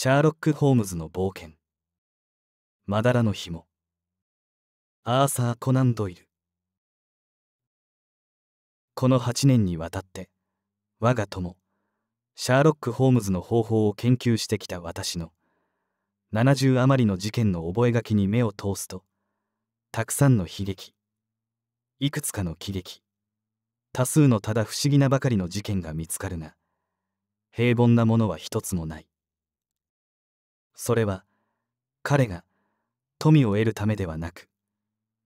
シャーロック・ホームズの冒険まだらの紐アーサー・コナン・ドイルこの8年にわたって我が友シャーロック・ホームズの方法を研究してきた私の70余りの事件の覚書に目を通すとたくさんの悲劇いくつかの喜劇多数のただ不思議なばかりの事件が見つかるが平凡なものは一つもないそれは彼が富を得るためではなく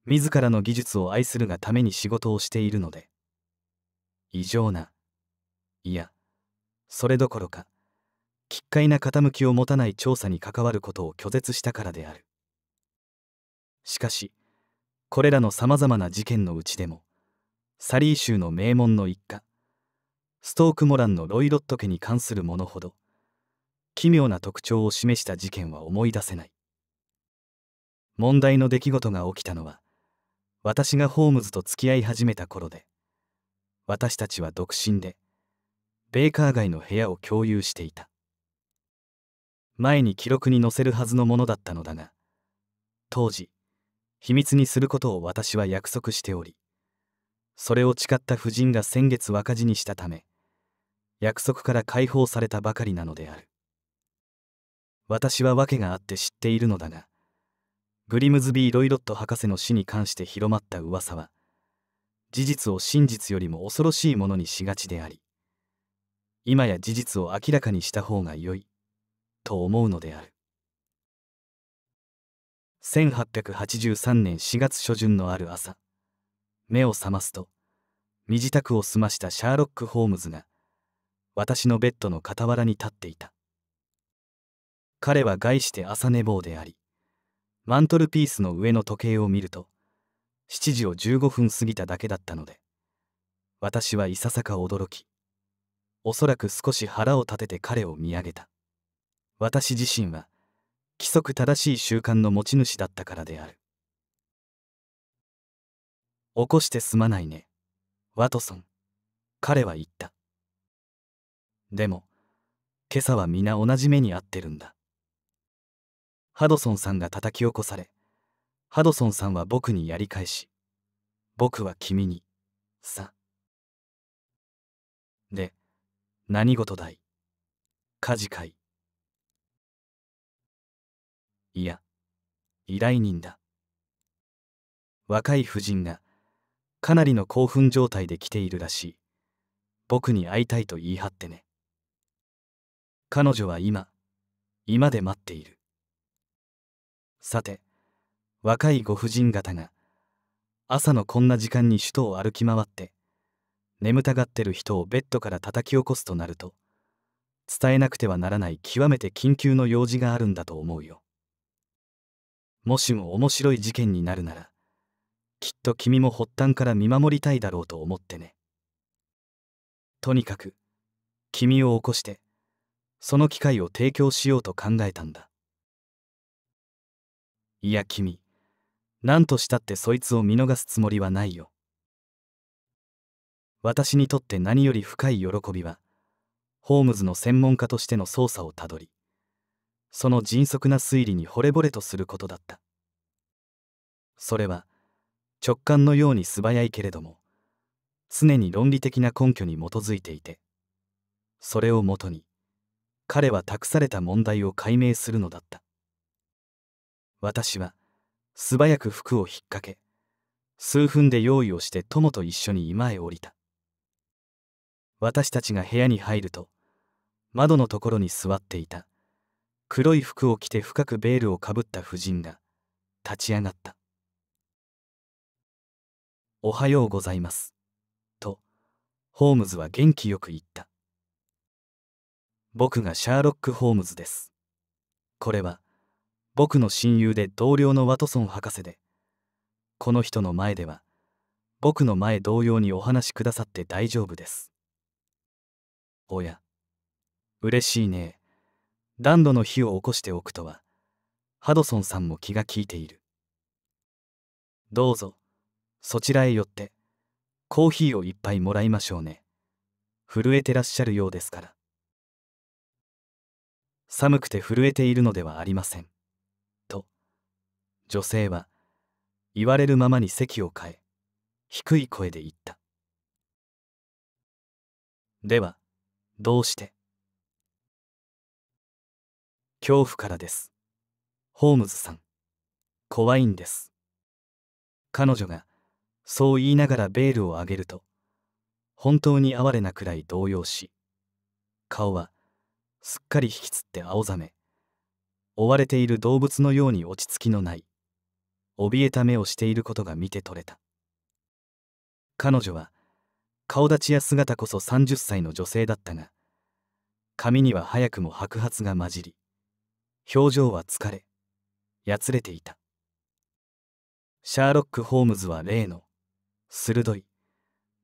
自らの技術を愛するがために仕事をしているので異常ないやそれどころか奇怪な傾きを持たない調査に関わることを拒絶したからであるしかしこれらのさまざまな事件のうちでもサリー州の名門の一家ストーク・モランのロイ・ロット家に関するものほど奇妙な特徴を示した事件は思い出せない問題の出来事が起きたのは私がホームズと付き合い始めた頃で私たちは独身でベーカー街の部屋を共有していた前に記録に載せるはずのものだったのだが当時秘密にすることを私は約束しておりそれを誓った夫人が先月若字にしたため約束から解放されたばかりなのである私は訳があって知っているのだがグリムズビー・ロイロット博士の死に関して広まった噂は事実を真実よりも恐ろしいものにしがちであり今や事実を明らかにした方が良いと思うのである1883年4月初旬のある朝目を覚ますと身支度を済ましたシャーロック・ホームズが私のベッドの傍らに立っていた彼は概して朝寝坊でありマントルピースの上の時計を見ると7時を15分過ぎただけだったので私はいささか驚きおそらく少し腹を立てて彼を見上げた私自身は規則正しい習慣の持ち主だったからである起こしてすまないねワトソン彼は言ったでも今朝は皆同じ目に遭ってるんだハドソンさんが叩き起こされハドソンさんは僕にやり返し僕は君にさで何事だい家事会いや依頼人だ若い夫人がかなりの興奮状態で来ているらしい僕に会いたいと言い張ってね彼女は今今で待っているさて若いご婦人方が朝のこんな時間に首都を歩き回って眠たがってる人をベッドから叩き起こすとなると伝えなくてはならない極めて緊急の用事があるんだと思うよもしも面白い事件になるならきっと君も発端から見守りたいだろうと思ってねとにかく君を起こしてその機会を提供しようと考えたんだいや君何としたってそいつを見逃すつもりはないよ私にとって何より深い喜びはホームズの専門家としての捜査をたどりその迅速な推理に惚れ惚れとすることだったそれは直感のように素早いけれども常に論理的な根拠に基づいていてそれをもとに彼は託された問題を解明するのだった私は素早く服を引っ掛け数分で用意をして友と一緒に居間へ降りた私たちが部屋に入ると窓のところに座っていた黒い服を着て深くベールをかぶった婦人が立ち上がった「おはようございます」とホームズは元気よく言った僕がシャーロック・ホームズですこれは僕の親友で同僚のワトソン博士でこの人の前では僕の前同様にお話しくださって大丈夫ですおや嬉しいね暖炉の火を起こしておくとはハドソンさんも気が利いているどうぞそちらへ寄ってコーヒーを一杯もらいましょうね震えてらっしゃるようですから寒くて震えているのではありません女性は言われるままに席を変え低い声で言ったではどうして恐怖からですホームズさん怖いんです彼女がそう言いながらベールを上げると本当に哀れなくらい動揺し顔はすっかり引きつって青ざめ追われている動物のように落ち着きのない怯えた目をしていることが見て取れた彼女は顔立ちや姿こそ30歳の女性だったが髪には早くも白髪が混じり表情は疲れやつれていたシャーロック・ホームズは例の鋭い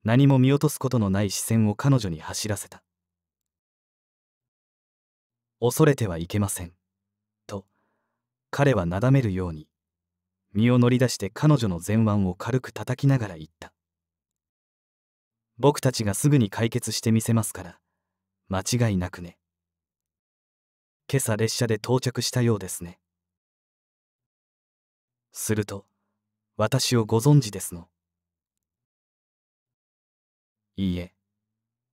何も見落とすことのない視線を彼女に走らせた恐れてはいけませんと彼はなだめるように身を乗り出して彼女の前腕を軽く叩きながら言った僕たちがすぐに解決してみせますから間違いなくね今朝列車で到着したようですねすると私をご存知ですのいいえ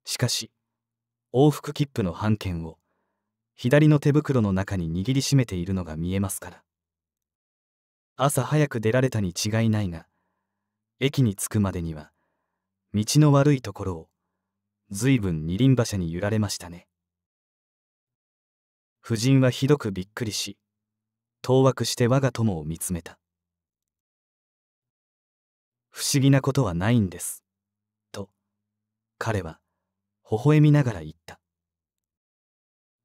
しかし往復切符の半券を左の手袋の中に握りしめているのが見えますから朝早く出られたに違いないが駅に着くまでには道の悪いところを随分二輪馬車に揺られましたね夫人はひどくびっくりし当惑して我が友を見つめた不思議なことはないんですと彼は微笑みながら言った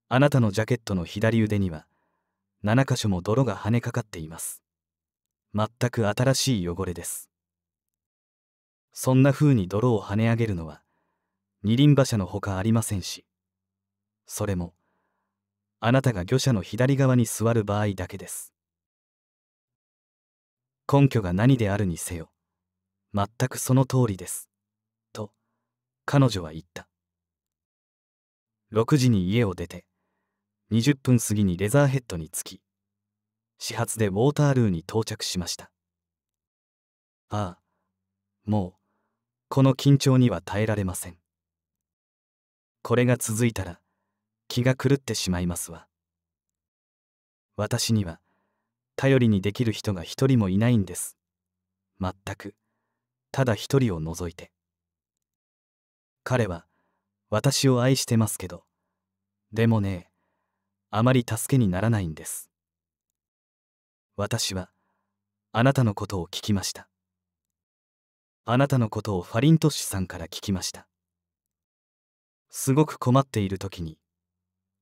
あなたのジャケットの左腕には7箇所も泥が跳ねかかっています全く新しい汚れですそんな風に泥を跳ね上げるのは二輪馬車のほかありませんしそれもあなたが魚車の左側に座る場合だけです根拠が何であるにせよ全くその通りですと彼女は言った6時に家を出て20分過ぎにレザーヘッドに着き始発でウォータールーに到着しましたああもうこの緊張には耐えられませんこれが続いたら気が狂ってしまいますわ私には頼りにできる人が一人もいないんです全くただ一人を除いて彼は私を愛してますけどでもねあまり助けにならないんです私はあなたのことを聞きましたあなたのことをファリントッシュさんから聞きましたすごく困っている時に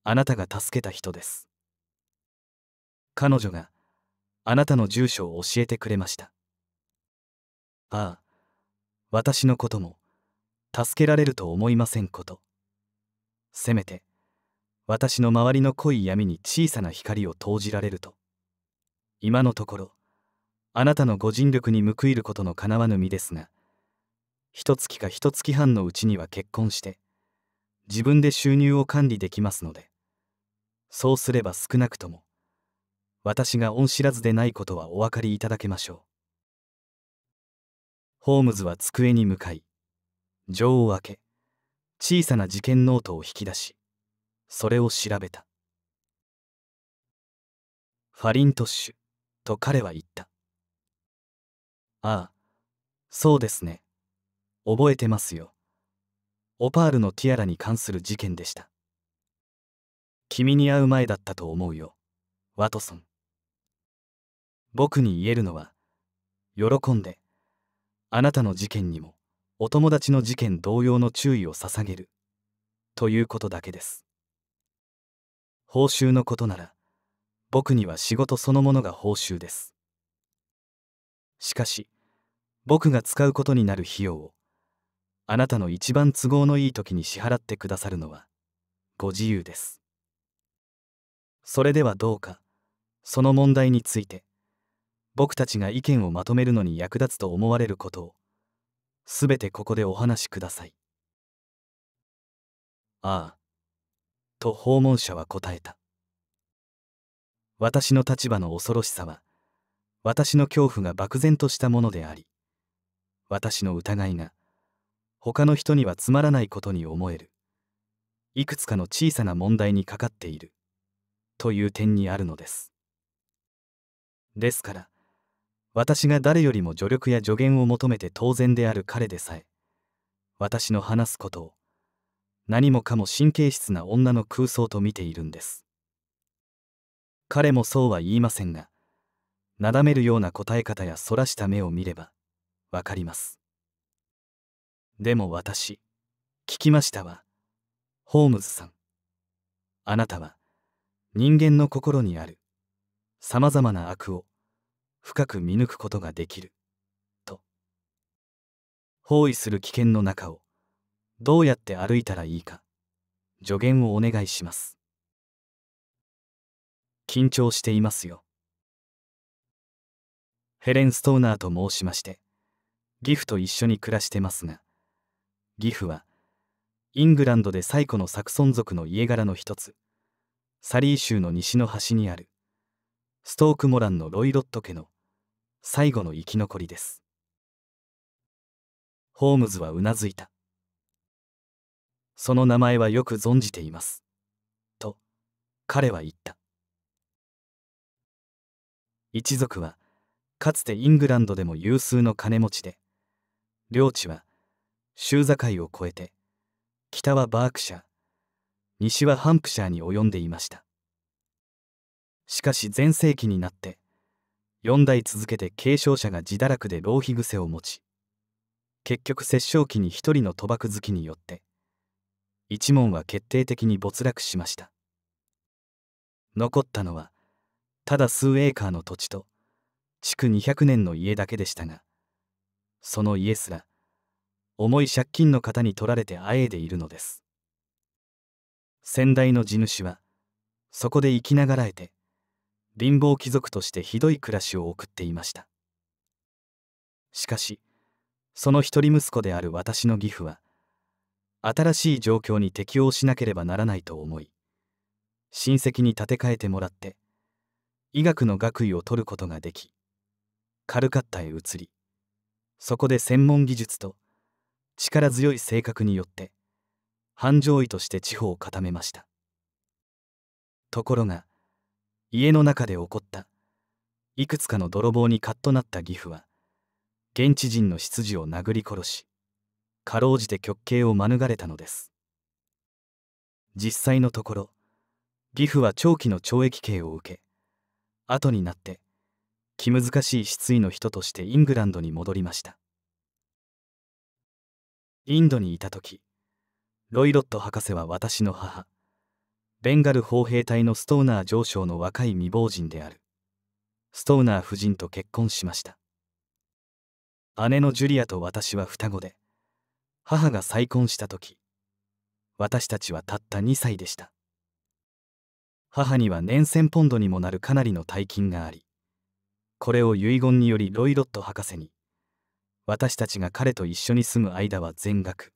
あなたが助けた人です彼女があなたの住所を教えてくれましたああ私のことも助けられると思いませんことせめて私の周りの濃い闇に小さな光を投じられると今のところあなたのご尽力に報いることのかなわぬ身ですが一月か一月半のうちには結婚して自分で収入を管理できますのでそうすれば少なくとも私が恩知らずでないことはお分かりいただけましょうホームズは机に向かい錠を開け小さな事件ノートを引き出しそれを調べたファリントッシュと彼は言った。ああ、そうですね。覚えてますよ。オパールのティアラに関する事件でした。君に会う前だったと思うよ、ワトソン。僕に言えるのは、喜んで、あなたの事件にも、お友達の事件同様の注意を捧げる、ということだけです。報酬のことなら、僕には仕事そのものが報酬ですしかし僕が使うことになる費用をあなたの一番都合のいい時に支払ってくださるのはご自由ですそれではどうかその問題について僕たちが意見をまとめるのに役立つと思われることをすべてここでお話しくださいああと訪問者は答えた私の立場の恐ろしさは私の恐怖が漠然としたものであり私の疑いが他の人にはつまらないことに思えるいくつかの小さな問題にかかっているという点にあるのですですから私が誰よりも助力や助言を求めて当然である彼でさえ私の話すことを何もかも神経質な女の空想と見ているんです彼もそうは言いませんがなだめるような答え方やそらした目を見ればわかりますでも私聞きましたわホームズさんあなたは人間の心にあるさまざまな悪を深く見抜くことができると包囲する危険の中をどうやって歩いたらいいか助言をお願いします緊張していますよ。ヘレン・ストーナーと申しまして、ギフと一緒に暮らしてますが、ギフは、イングランドで最古のサクソン族の家柄の一つ、サリー州の西の端にある、ストークモランのロイロット家の最後の生き残りです。ホームズはうなずいた。その名前はよく存じています。と、彼は言った。一族はかつてイングランドでも有数の金持ちで領地は州境を越えて北はバークシャー西はハンプシャーに及んでいましたしかし全盛期になって4代続けて継承者が自堕落で浪費癖を持ち結局殺生期に一人の賭博好きによって一門は決定的に没落しました残ったのはただ数エーカーの土地と築200年の家だけでしたがその家すら重い借金の方に取られてあえいでいるのです先代の地主はそこで生きながらえて貧乏貴族としてひどい暮らしを送っていましたしかしその一人息子である私の義父は新しい状況に適応しなければならないと思い親戚に建て替えてもらって医学の学位を取ることができカルカッタへ移りそこで専門技術と力強い性格によって繁盛医として地方を固めましたところが家の中で起こったいくつかの泥棒にカッとなった義父は現地人の執事を殴り殺しかろうじて極刑を免れたのです実際のところ義父は長期の懲役刑を受け後になって気難しい失意の人としてイングランドに戻りましたインドにいた時ロイロット博士は私の母ベンガル砲兵隊のストーナー上将の若い未亡人であるストーナー夫人と結婚しました姉のジュリアと私は双子で母が再婚した時私たちはたった2歳でした母には年1ポンドにもなるかなりの大金がありこれを遺言によりロイロット博士に私たちが彼と一緒に住む間は全額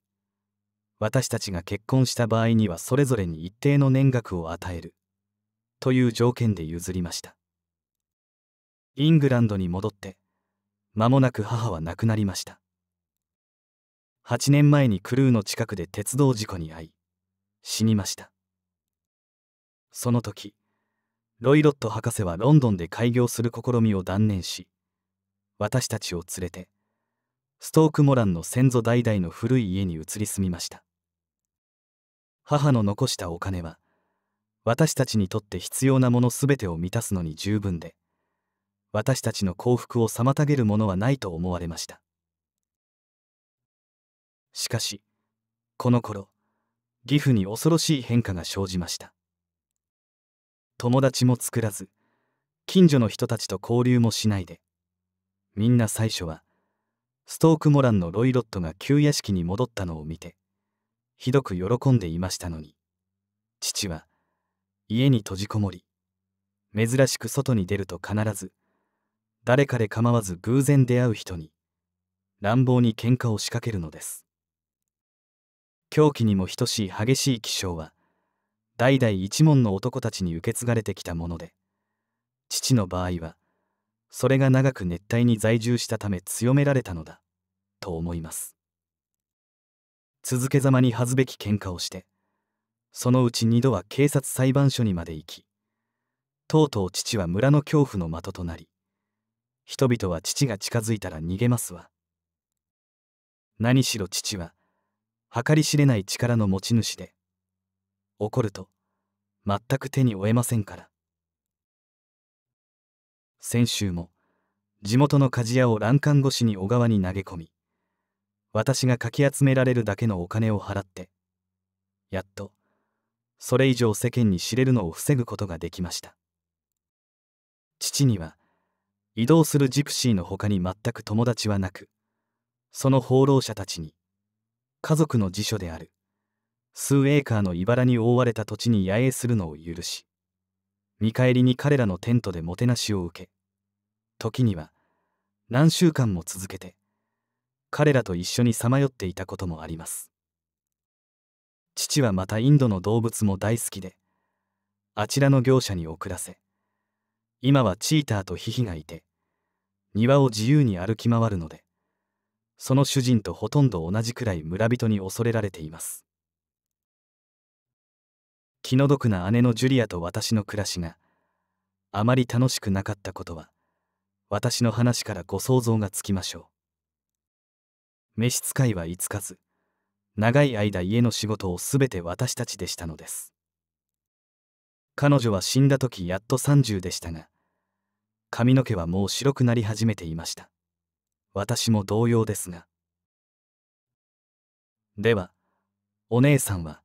私たちが結婚した場合にはそれぞれに一定の年額を与えるという条件で譲りましたイングランドに戻って間もなく母は亡くなりました8年前にクルーの近くで鉄道事故に遭い死にましたその時ロイ・ロット博士はロンドンで開業する試みを断念し私たちを連れてストーク・モランの先祖代々の古い家に移り住みました母の残したお金は私たちにとって必要なもの全てを満たすのに十分で私たちの幸福を妨げるものはないと思われましたしかしこの頃義父に恐ろしい変化が生じました友達も作らず近所の人たちと交流もしないでみんな最初はストーク・モランのロイ・ロットが旧屋敷に戻ったのを見てひどく喜んでいましたのに父は家に閉じこもり珍しく外に出ると必ず誰かで構わず偶然出会う人に乱暴に喧嘩を仕掛けるのです狂気にも等しい激しい気象は代々一門の男たちに受け継がれてきたもので父の場合はそれが長く熱帯に在住したため強められたのだと思います続けざまに恥ずべき喧嘩をしてそのうち2度は警察裁判所にまで行きとうとう父は村の恐怖の的となり人々は父が近づいたら逃げますわ何しろ父は計り知れない力の持ち主で怒ると全く手に負えませんから先週も地元の鍛冶屋を欄干越しに小川に投げ込み私がかき集められるだけのお金を払ってやっとそれ以上世間に知れるのを防ぐことができました父には移動するジプシーの他に全く友達はなくその放浪者たちに家族の辞書である数エーカーの茨に覆われた土地に野営するのを許し見返りに彼らのテントでもてなしを受け時には何週間も続けて彼らと一緒にさまよっていたこともあります父はまたインドの動物も大好きであちらの業者に送らせ今はチーターとヒヒがいて庭を自由に歩き回るのでその主人とほとんど同じくらい村人に恐れられています気の毒な姉のジュリアと私の暮らしがあまり楽しくなかったことは私の話からご想像がつきましょう召使いはいつかず長い間家の仕事を全て私たちでしたのです彼女は死んだ時やっと30でしたが髪の毛はもう白くなり始めていました私も同様ですがではお姉さんは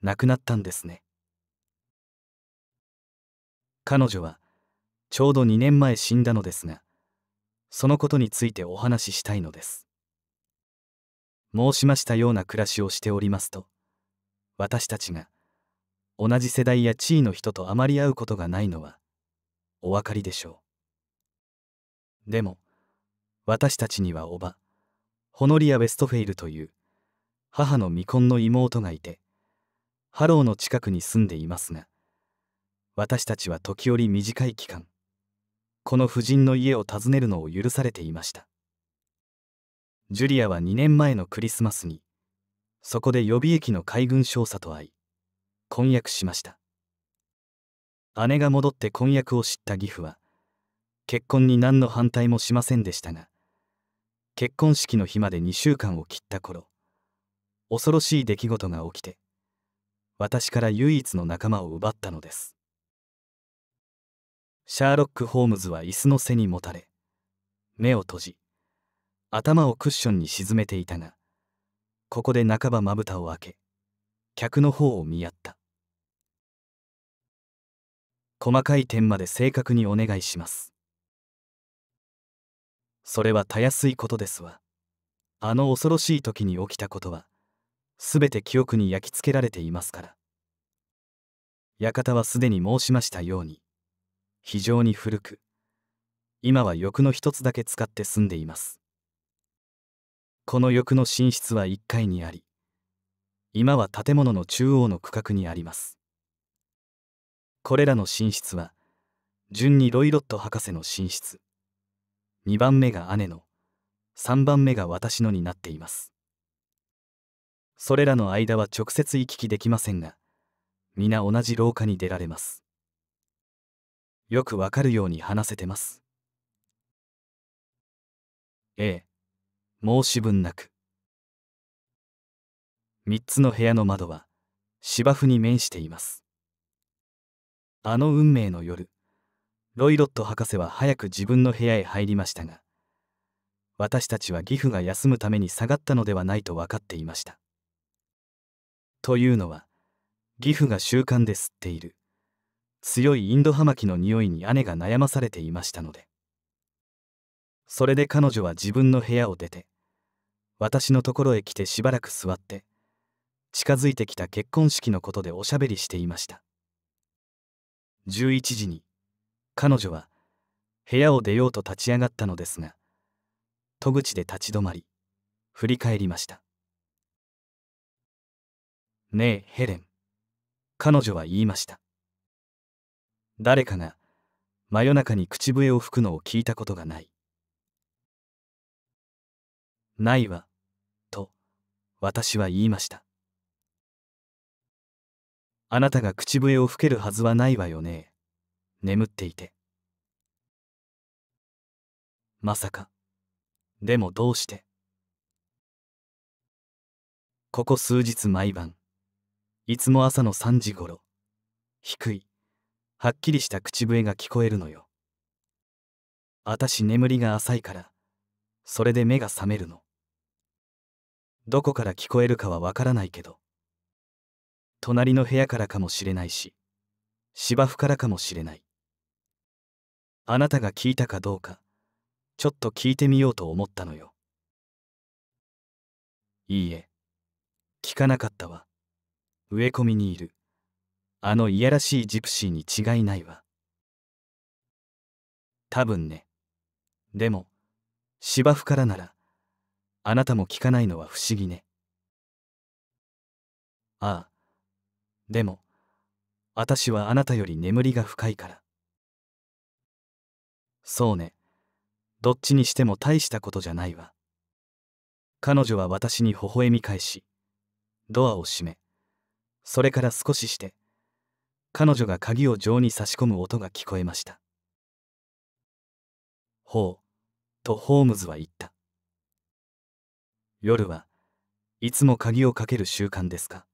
亡くなったんですね彼女はちょうど2年前死んだのですがそのことについてお話ししたいのです申しましたような暮らしをしておりますと私たちが同じ世代や地位の人とあまり会うことがないのはお分かりでしょうでも私たちには叔母ホノリア・ウェストフェイルという母の未婚の妹がいてハローの近くに住んでいますが私たちは時折短い期間この夫人の家を訪ねるのを許されていましたジュリアは2年前のクリスマスにそこで予備役の海軍少佐と会い婚約しました姉が戻って婚約を知った義父は結婚に何の反対もしませんでしたが結婚式の日まで2週間を切った頃恐ろしい出来事が起きて私から唯一の仲間を奪ったのですシャーロック・ホームズは椅子の背にもたれ目を閉じ頭をクッションに沈めていたがここで半ばまぶたを開け客の方を見合った細かい点まで正確にお願いしますそれはたやすいことですわあの恐ろしい時に起きたことは全て記憶に焼き付けられていますから館はすでに申しましたように非常に古く今は欲の一つだけ使って住んでいますこの欲の寝室は1階にあり今は建物の中央の区画にありますこれらの寝室は順にロイロット博士の寝室2番目が姉の3番目が私のになっていますそれらの間は直接行き来できませんが皆同じ廊下に出られますよくわかるように話せてます。ええ、申し分なく。3つの部屋の窓は芝生に面しています。あの運命の夜、ロイロット博士は早く自分の部屋へ入りましたが、私たちは義父が休むために下がったのではないと分かっていました。というのは、義父が習慣で吸っている強いインド葉巻の匂いに姉が悩まされていましたのでそれで彼女は自分の部屋を出て私のところへ来てしばらく座って近づいてきた結婚式のことでおしゃべりしていました11時に彼女は部屋を出ようと立ち上がったのですが戸口で立ち止まり振り返りました「ねえヘレン」彼女は言いました誰かが真夜中に口笛を吹くのを聞いたことがない。ないわ、と私は言いました。あなたが口笛を吹けるはずはないわよね。眠っていて。まさか。でもどうして。ここ数日毎晩、いつも朝の3時ごろ、低い、はっきりした口笛が聞こえるのよ。あたし眠りが浅いから、それで目が覚めるの。どこから聞こえるかはわからないけど、隣の部屋からかもしれないし、芝生からかもしれない。あなたが聞いたかどうか、ちょっと聞いてみようと思ったのよ。いいえ、聞かなかったわ。植え込みにいる。あのいやらしいジプシーに違いないわ。多分ね。でも、芝生からなら、あなたも聞かないのは不思議ね。ああ。でも、私はあなたより眠りが深いから。そうね。どっちにしても大したことじゃないわ。彼女は私に微笑み返し、ドアを閉め、それから少しして、彼女が鍵を錠に差し込む音が聞こえましたほうとホームズは言った夜はいつも鍵をかける習慣ですか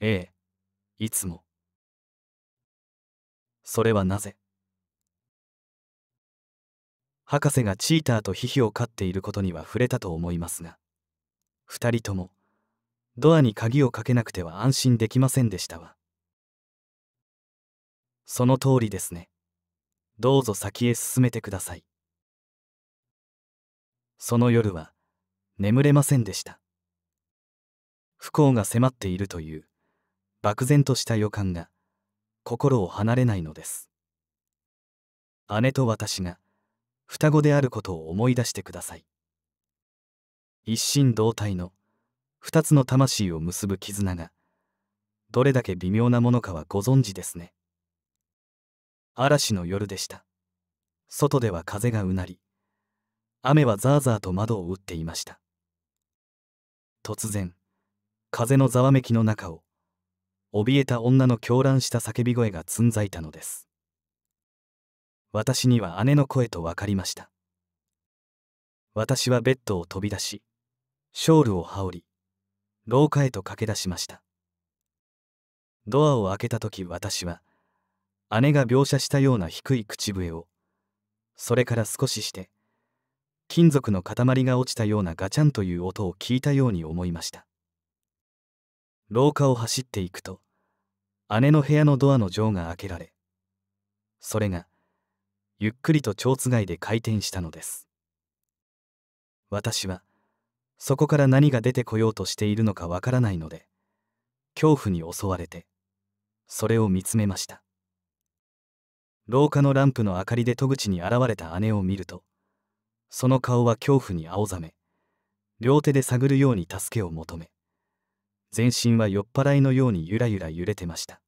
ええいつもそれはなぜ博士がチーターとヒヒを飼っていることには触れたと思いますが二人ともドアに鍵をかけなくては安心できませんでしたわ。その通りですね。どうぞ先へ進めてください。その夜は眠れませんでした。不幸が迫っているという漠然とした予感が心を離れないのです。姉と私が双子であることを思い出してください。一心同体の2つの魂を結ぶ絆がどれだけ微妙なものかはご存知ですね嵐の夜でした外では風がうなり雨はザーザーと窓を打っていました突然風のざわめきの中を怯えた女の狂乱した叫び声がつんざいたのです私には姉の声と分かりました私はベッドを飛び出しショールを羽織り廊下へと駆け出しましたドアを開けた時私は姉が描写したような低い口笛をそれから少しして金属の塊が落ちたようなガチャンという音を聞いたように思いました廊下を走っていくと姉の部屋のドアの錠が開けられそれがゆっくりと蝶つがいで回転したのです私は「そこから何が出てこようとしているのかわからないので恐怖に襲われてそれを見つめました廊下のランプの明かりで戸口に現れた姉を見るとその顔は恐怖に青ざめ両手で探るように助けを求め全身は酔っ払いのようにゆらゆら揺れてました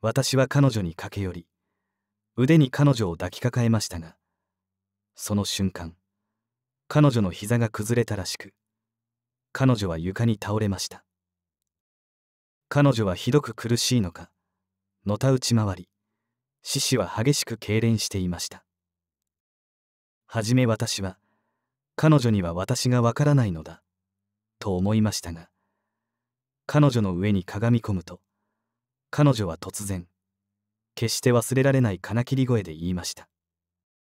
私は彼女に駆け寄り腕に彼女を抱きかかえましたがその瞬間彼女の膝が崩れたらしく彼女は床に倒れました彼女はひどく苦しいのかのたうち回り獅子は激しく痙攣していましたはじめ私は彼女には私がわからないのだと思いましたが彼女の上にかがみ込むと彼女は突然決して忘れられない金切り声で言いました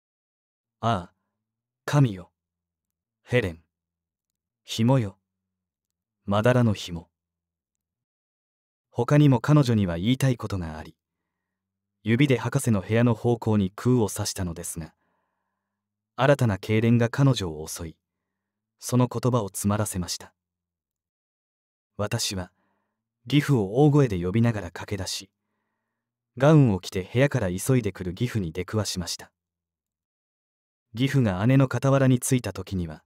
「ああ神よヘレン。紐よ。まだらの紐。他にも彼女には言いたいことがあり、指で博士の部屋の方向に空を刺したのですが、新たな痙攣が彼女を襲い、その言葉を詰まらせました。私は、義父を大声で呼びながら駆け出し、ガウンを着て部屋から急いでくる義父に出くわしました。義父が姉の傍らに着いた時には、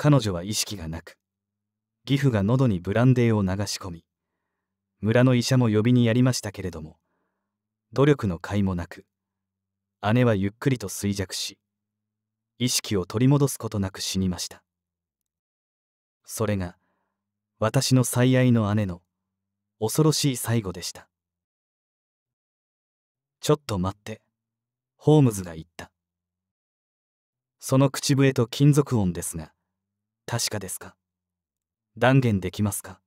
彼女は意識がなく義父が喉にブランデーを流し込み村の医者も呼びにやりましたけれども努力の甲斐もなく姉はゆっくりと衰弱し意識を取り戻すことなく死にましたそれが私の最愛の姉の恐ろしい最後でしたちょっと待ってホームズが言ったその口笛と金属音ですが確かですか断言できますか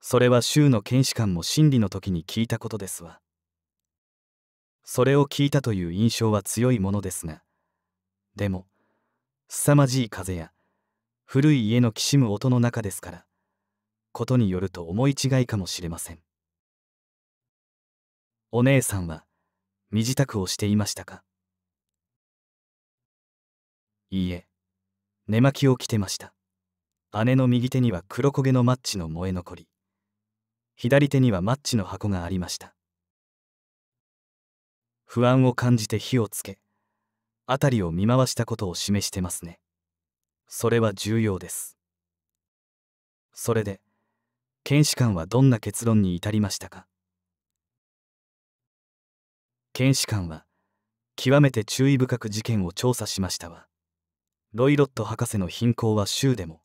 それは州の検視官も審理の時に聞いたことですわそれを聞いたという印象は強いものですがでも凄まじい風や古い家のきしむ音の中ですからことによると思い違いかもしれませんお姉さんは身支度をしていましたかいいえ寝巻きを着てました姉の右手には黒焦げのマッチの燃え残り左手にはマッチの箱がありました不安を感じて火をつけ辺りを見回したことを示してますねそれは重要ですそれで検視官はどんな結論に至りましたか検視官は極めて注意深く事件を調査しましたわロイロット博士の貧困は州でも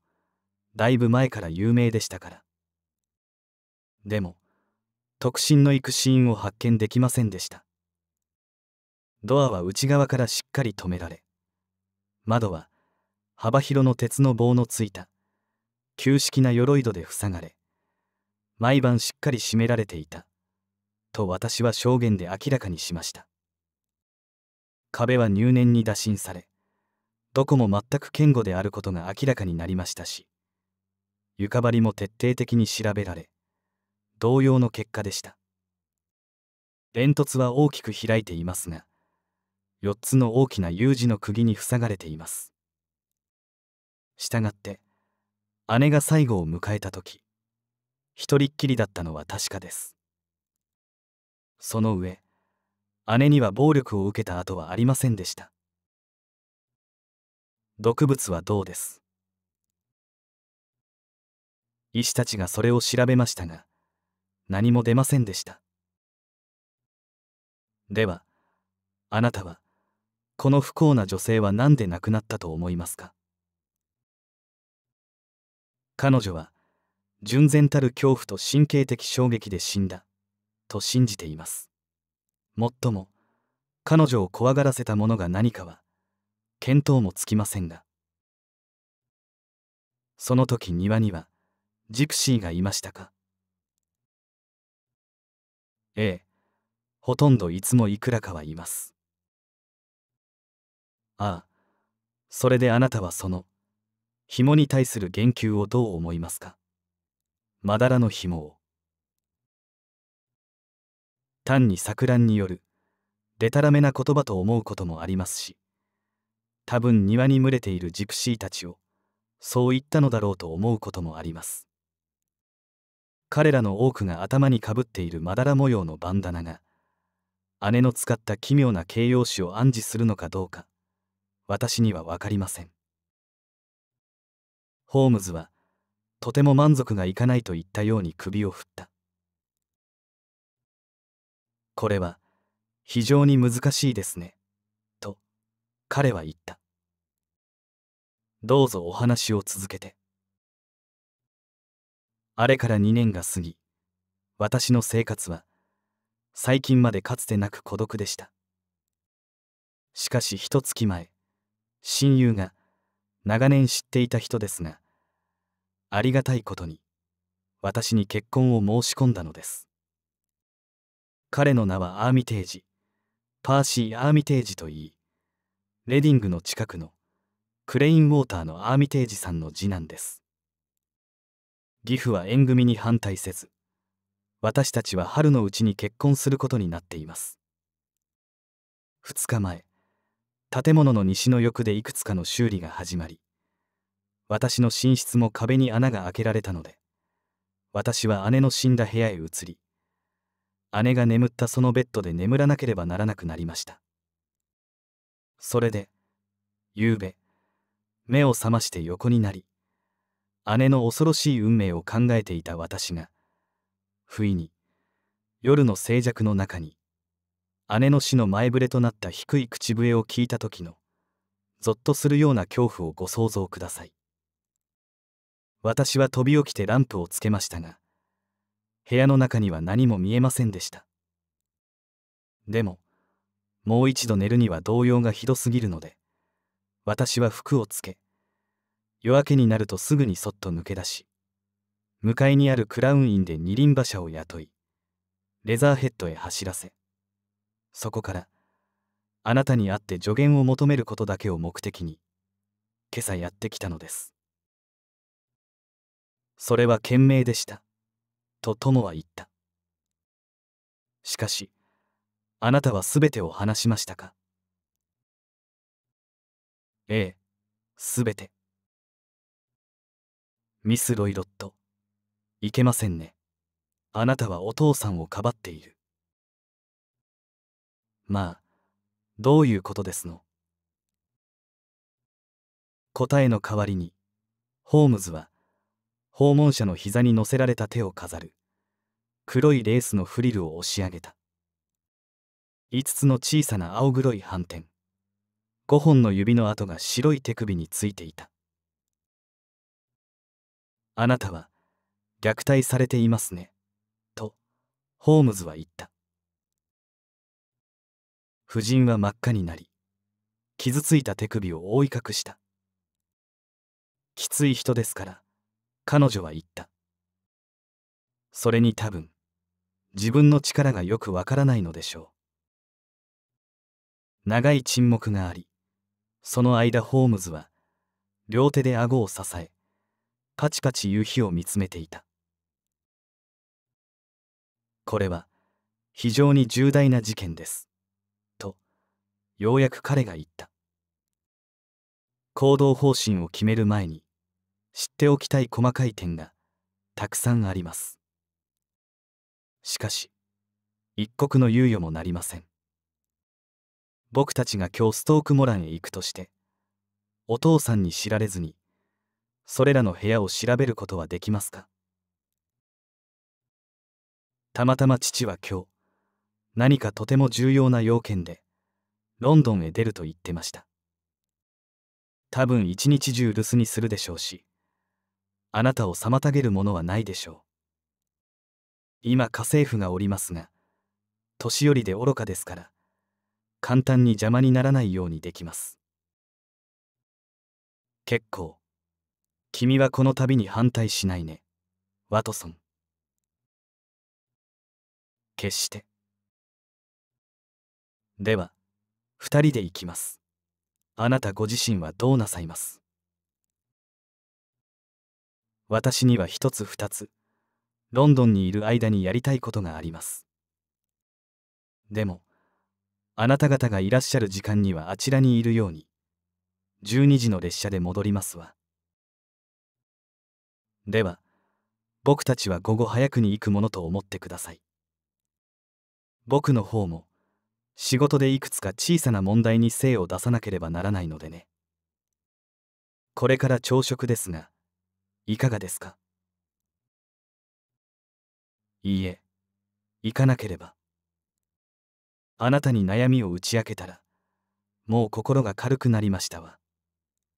だいぶ前から有名でしたからでも特進の行く死因を発見できませんでしたドアは内側からしっかり止められ窓は幅広の鉄の棒のついた旧式な鎧戸で塞がれ毎晩しっかり閉められていたと私は証言で明らかにしました壁は入念に打診されどこも全く堅固であることが明らかになりましたし床張りも徹底的に調べられ同様の結果でした煙突は大きく開いていますが4つの大きな U 字の釘に塞がれています従って姉が最後を迎えた時一人っきりだったのは確かですその上姉には暴力を受けた跡はありませんでした毒物はどうです医師たちがそれを調べましたが何も出ませんでしたではあなたはこの不幸な女性は何で亡くなったと思いますか彼女は純然たる恐怖と神経的衝撃で死んだと信じていますもっとも彼女を怖がらせたものが何かは見当もつきませんがその時庭にはジプシーがいましたかええほとんどいつもいくらかはいますああそれであなたはその紐に対する言及をどう思いますかまだらの紐を単に錯乱によるでたらめな言葉と思うこともありますし多分庭に群れているジプシーたちをそう言ったのだろうと思うこともあります彼らの多くが頭にかぶっているまだら模様のバンダナが姉の使った奇妙な形容詞を暗示するのかどうか私には分かりませんホームズはとても満足がいかないと言ったように首を振ったこれは非常に難しいですね彼は言った。どうぞお話を続けて。あれから2年が過ぎ、私の生活は、最近までかつてなく孤独でした。しかし一月前、親友が、長年知っていた人ですが、ありがたいことに、私に結婚を申し込んだのです。彼の名はアーミテージ、パーシー・アーミテージといい、レディングの近くのクレインウォーターのアーミテージさんの次男です義父は縁組に反対せず私たちは春のうちに結婚することになっています2日前建物の西の翼でいくつかの修理が始まり私の寝室も壁に穴が開けられたので私は姉の死んだ部屋へ移り姉が眠ったそのベッドで眠らなければならなくなりましたそれで、夕べ、目を覚まして横になり、姉の恐ろしい運命を考えていた私が、不意に、夜の静寂の中に、姉の死の前触れとなった低い口笛を聞いた時の、ぞっとするような恐怖をご想像ください。私は飛び起きてランプをつけましたが、部屋の中には何も見えませんでした。でも、もう一度寝るには動揺がひどすぎるので私は服をつけ夜明けになるとすぐにそっと抜け出し向かいにあるクラウン院で二輪馬車を雇いレザーヘッドへ走らせそこからあなたに会って助言を求めることだけを目的に今朝やってきたのですそれは賢明でしたと友は言ったしかしあなたはすべてを話しましたかええ、すべて。ミス・ロイロット。いけませんね。あなたはお父さんをかばっている。まあ、どういうことですの答えの代わりに、ホームズは、訪問者の膝に乗せられた手を飾る、黒いレースのフリルを押し上げた。5つの小さな青黒い斑点5本の指の跡が白い手首についていたあなたは虐待されていますねとホームズは言った夫人は真っ赤になり傷ついた手首を覆い隠したきつい人ですから彼女は言ったそれに多分自分の力がよくわからないのでしょう長い沈黙がありその間ホームズは両手で顎を支えカチカチ夕日を見つめていたこれは非常に重大な事件ですとようやく彼が言った行動方針を決める前に知っておきたい細かい点がたくさんありますしかし一刻の猶予もなりません僕たちが今日ストークモランへ行くとしてお父さんに知られずにそれらの部屋を調べることはできますかたまたま父は今日何かとても重要な要件でロンドンへ出ると言ってました多分一日中留守にするでしょうしあなたを妨げるものはないでしょう今家政婦がおりますが年寄りで愚かですから簡単に邪魔にならないようにできます結構君はこの旅に反対しないねワトソン決してでは2人で行きますあなたご自身はどうなさいます私には一つ二つロンドンにいる間にやりたいことがありますでもあなた方がいらっしゃる時間にはあちらにいるように12時の列車で戻りますわでは僕たちは午後早くに行くものと思ってください僕の方も仕事でいくつか小さな問題に精を出さなければならないのでねこれから朝食ですがいかがですかいいえ行かなければあなたに悩みを打ち明けたらもう心が軽くなりましたわ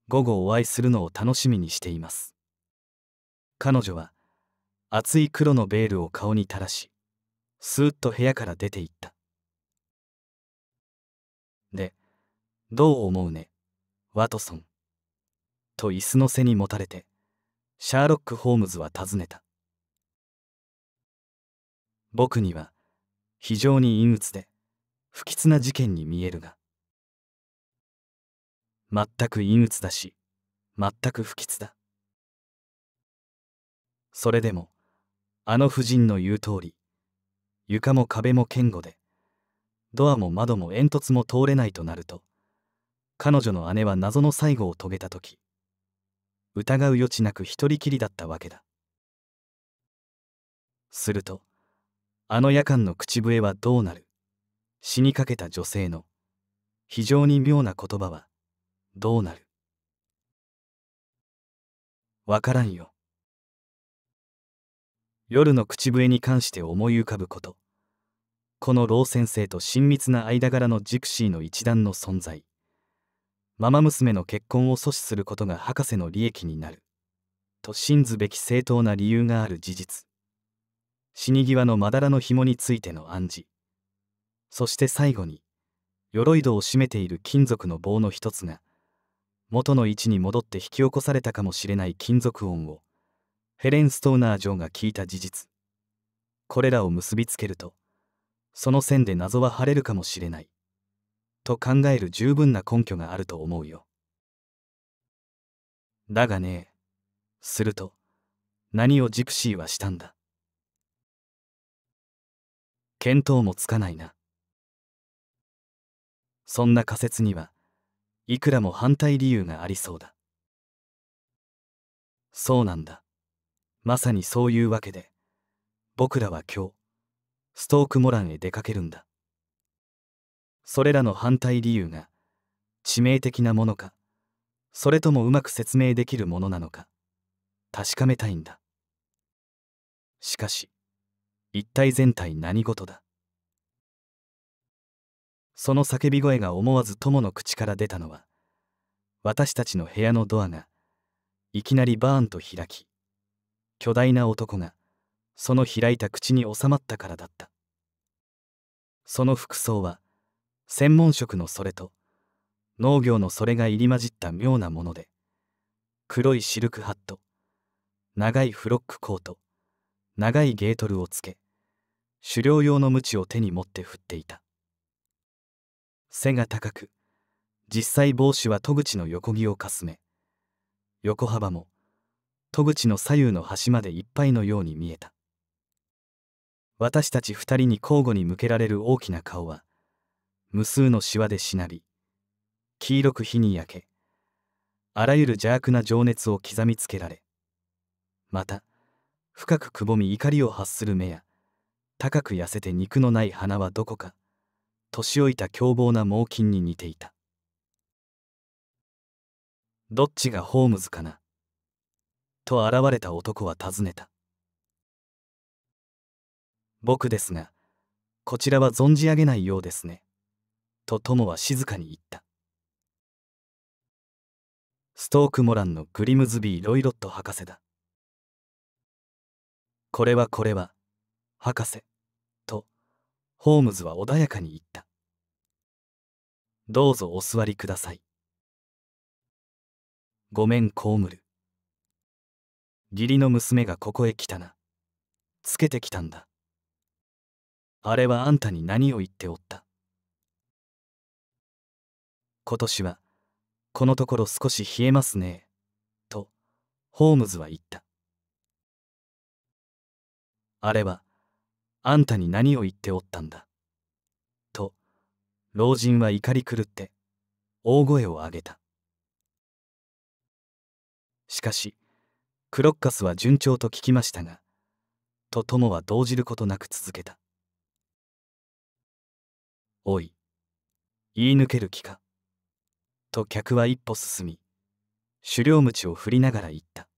午後お会いするのを楽しみにしています彼女は厚い黒のベールを顔に垂らしスーッと部屋から出て行ったでどう思うねワトソンと椅子の背にもたれてシャーロック・ホームズは尋ねた僕には非常に陰鬱で不吉な事件に見えるが全く陰鬱だし全く不吉だそれでもあの夫人の言う通り床も壁も堅固でドアも窓も煙突も通れないとなると彼女の姉は謎の最後を遂げた時疑う余地なく一人きりだったわけだするとあの夜間の口笛はどうなる死にかけた女性の非常に妙な言葉はどうなるわからんよ。夜の口笛に関して思い浮かぶこと。この老先生と親密な間柄のジクシーの一団の存在。ママ娘の結婚を阻止することが博士の利益になる。と信ずべき正当な理由がある事実。死に際のまだらの紐についての暗示。そして最後に鎧戸を閉めている金属の棒の一つが元の位置に戻って引き起こされたかもしれない金属音をヘレン・ストーナー城が聞いた事実これらを結びつけるとその線で謎は晴れるかもしれないと考える十分な根拠があると思うよだがねすると何をジプシーはしたんだ見当もつかないなそんな仮説にはいくらも反対理由がありそうだそうなんだまさにそういうわけで僕らは今日ストークモランへ出かけるんだそれらの反対理由が致命的なものかそれともうまく説明できるものなのか確かめたいんだしかし一体全体何事だその叫び声が思わず友の口から出たのは私たちの部屋のドアがいきなりバーンと開き巨大な男がその開いた口に収まったからだったその服装は専門職のそれと農業のそれが入り混じった妙なもので黒いシルクハット長いフロックコート長いゲートルをつけ狩猟用の鞭を手に持って振っていた背が高く実際帽子は戸口の横木をかすめ横幅も戸口の左右の端までいっぱいのように見えた私たち二人に交互に向けられる大きな顔は無数のシワでしなり黄色く火に焼けあらゆる邪悪な情熱を刻みつけられまた深くくぼみ怒りを発する目や高く痩せて肉のない鼻はどこか年老いた凶暴な猛禽に似ていたどっちがホームズかなと現れた男は尋ねた僕ですがこちらは存じ上げないようですねと友は静かに言ったストーク・モランのグリムズビー・ロイロット博士だこれはこれは博士ホームズは穏やかに言った。どうぞお座りください。ごめん、コームル。義理の娘がここへ来たな。つけてきたんだ。あれはあんたに何を言っておった。今年は、このところ少し冷えますね。と、ホームズは言った。あれは、あんたに何を言っておったんだ。と、老人は怒り狂って、大声を上げた。しかし、クロッカスは順調と聞きましたが、と友は動じることなく続けた。おい、言い抜ける気か。と客は一歩進み、狩猟鞭を振りながら言った。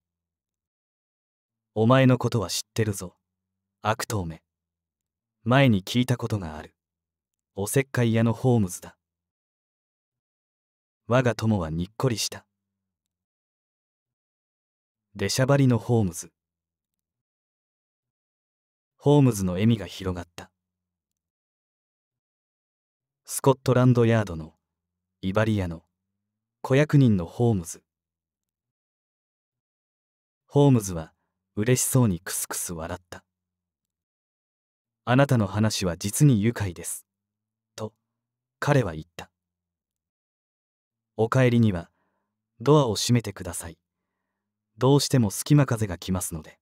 お前のことは知ってるぞ、悪党め。前に聞いたことがあるおせっかい屋のホームズだ我が友はにっこりした出しゃばりのホームズホームズの笑みが広がったスコットランドヤードのイバリアの子役人のホームズホームズは嬉しそうにクスクス笑ったあなたの話は実に愉快です。と、彼は言った。お帰りには、ドアを閉めてください。どうしても隙間風が来ますので。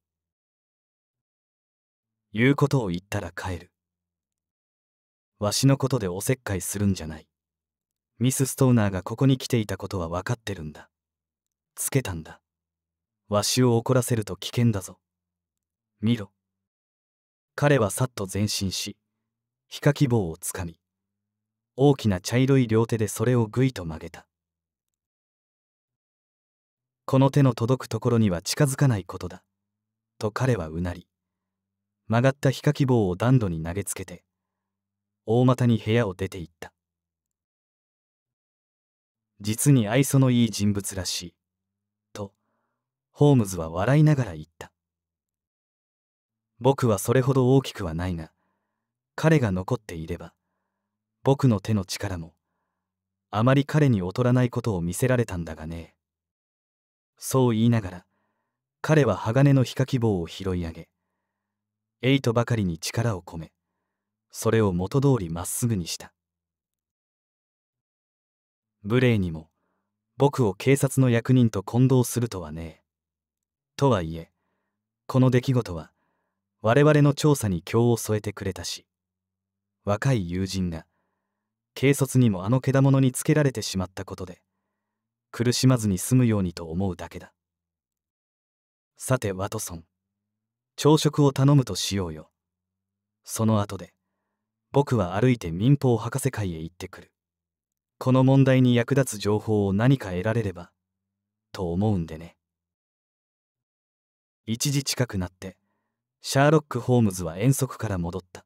言うことを言ったら帰る。わしのことでおせっかいするんじゃない。ミス・ストーナーがここに来ていたことは分かってるんだ。つけたんだ。わしを怒らせると危険だぞ。見ろ。彼はさっと前進しヒかき棒をつかみ大きな茶色い両手でそれをぐいと曲げたこの手の届くところには近づかないことだと彼はうなり曲がったヒかき棒を暖炉に投げつけて大股に部屋を出て行った実に愛想のいい人物らしいとホームズは笑いながら言った僕はそれほど大きくはないが彼が残っていれば僕の手の力もあまり彼に劣らないことを見せられたんだがねそう言いながら彼は鋼の火かき棒を拾い上げエイトばかりに力を込めそれを元通りまっすぐにした無礼にも僕を警察の役人と混同するとはねとはいえこの出来事は我々の調査に興を添えてくれたし若い友人が軽率にもあのけだものにつけられてしまったことで苦しまずに済むようにと思うだけださてワトソン朝食を頼むとしようよその後で僕は歩いて民法博士会へ行ってくるこの問題に役立つ情報を何か得られればと思うんでね一時近くなってシャーロック・ホームズは遠足から戻った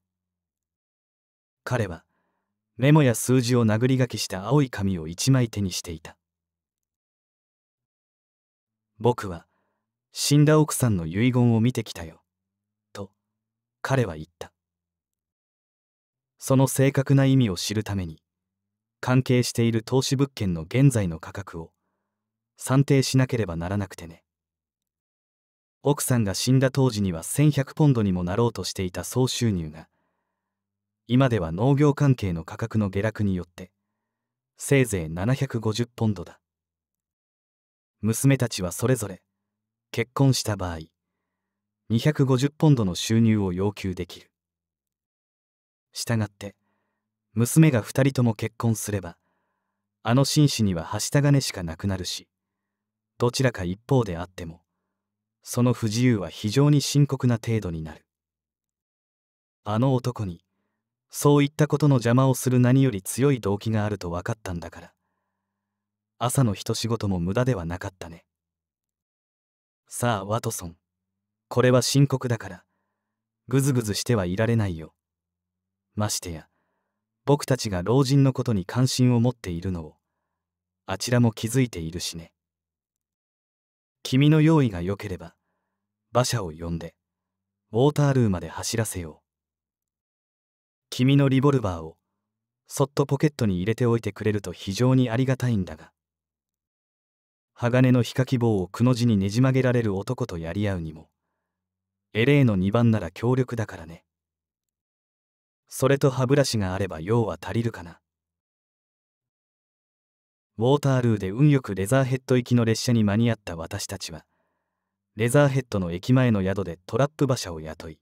彼はメモや数字を殴り書きした青い紙を一枚手にしていた僕は死んだ奥さんの遺言を見てきたよと彼は言ったその正確な意味を知るために関係している投資物件の現在の価格を算定しなければならなくてね奥さんが死んだ当時には1100ポンドにもなろうとしていた総収入が今では農業関係の価格の下落によってせいぜい750ポンドだ娘たちはそれぞれ結婚した場合250ポンドの収入を要求できるしたがって娘が2人とも結婚すればあの紳士にははした金しかなくなるしどちらか一方であってもその不自由は非常に深刻な程度になるあの男にそういったことの邪魔をする何より強い動機があると分かったんだから朝の一仕事も無駄ではなかったねさあワトソンこれは深刻だからぐずぐずしてはいられないよましてや僕たちが老人のことに関心を持っているのをあちらも気づいているしね君の用意が良ければ馬車を呼んでウォータールーまで走らせよう君のリボルバーをそっとポケットに入れておいてくれると非常にありがたいんだが鋼の火かき棒をくの字にねじ曲げられる男とやり合うにもエレーの2番なら強力だからねそれと歯ブラシがあれば用は足りるかなウォータールーで運よくレザーヘッド行きの列車に間に合った私たちはレザーヘッドの駅前の宿でトラップ馬車を雇い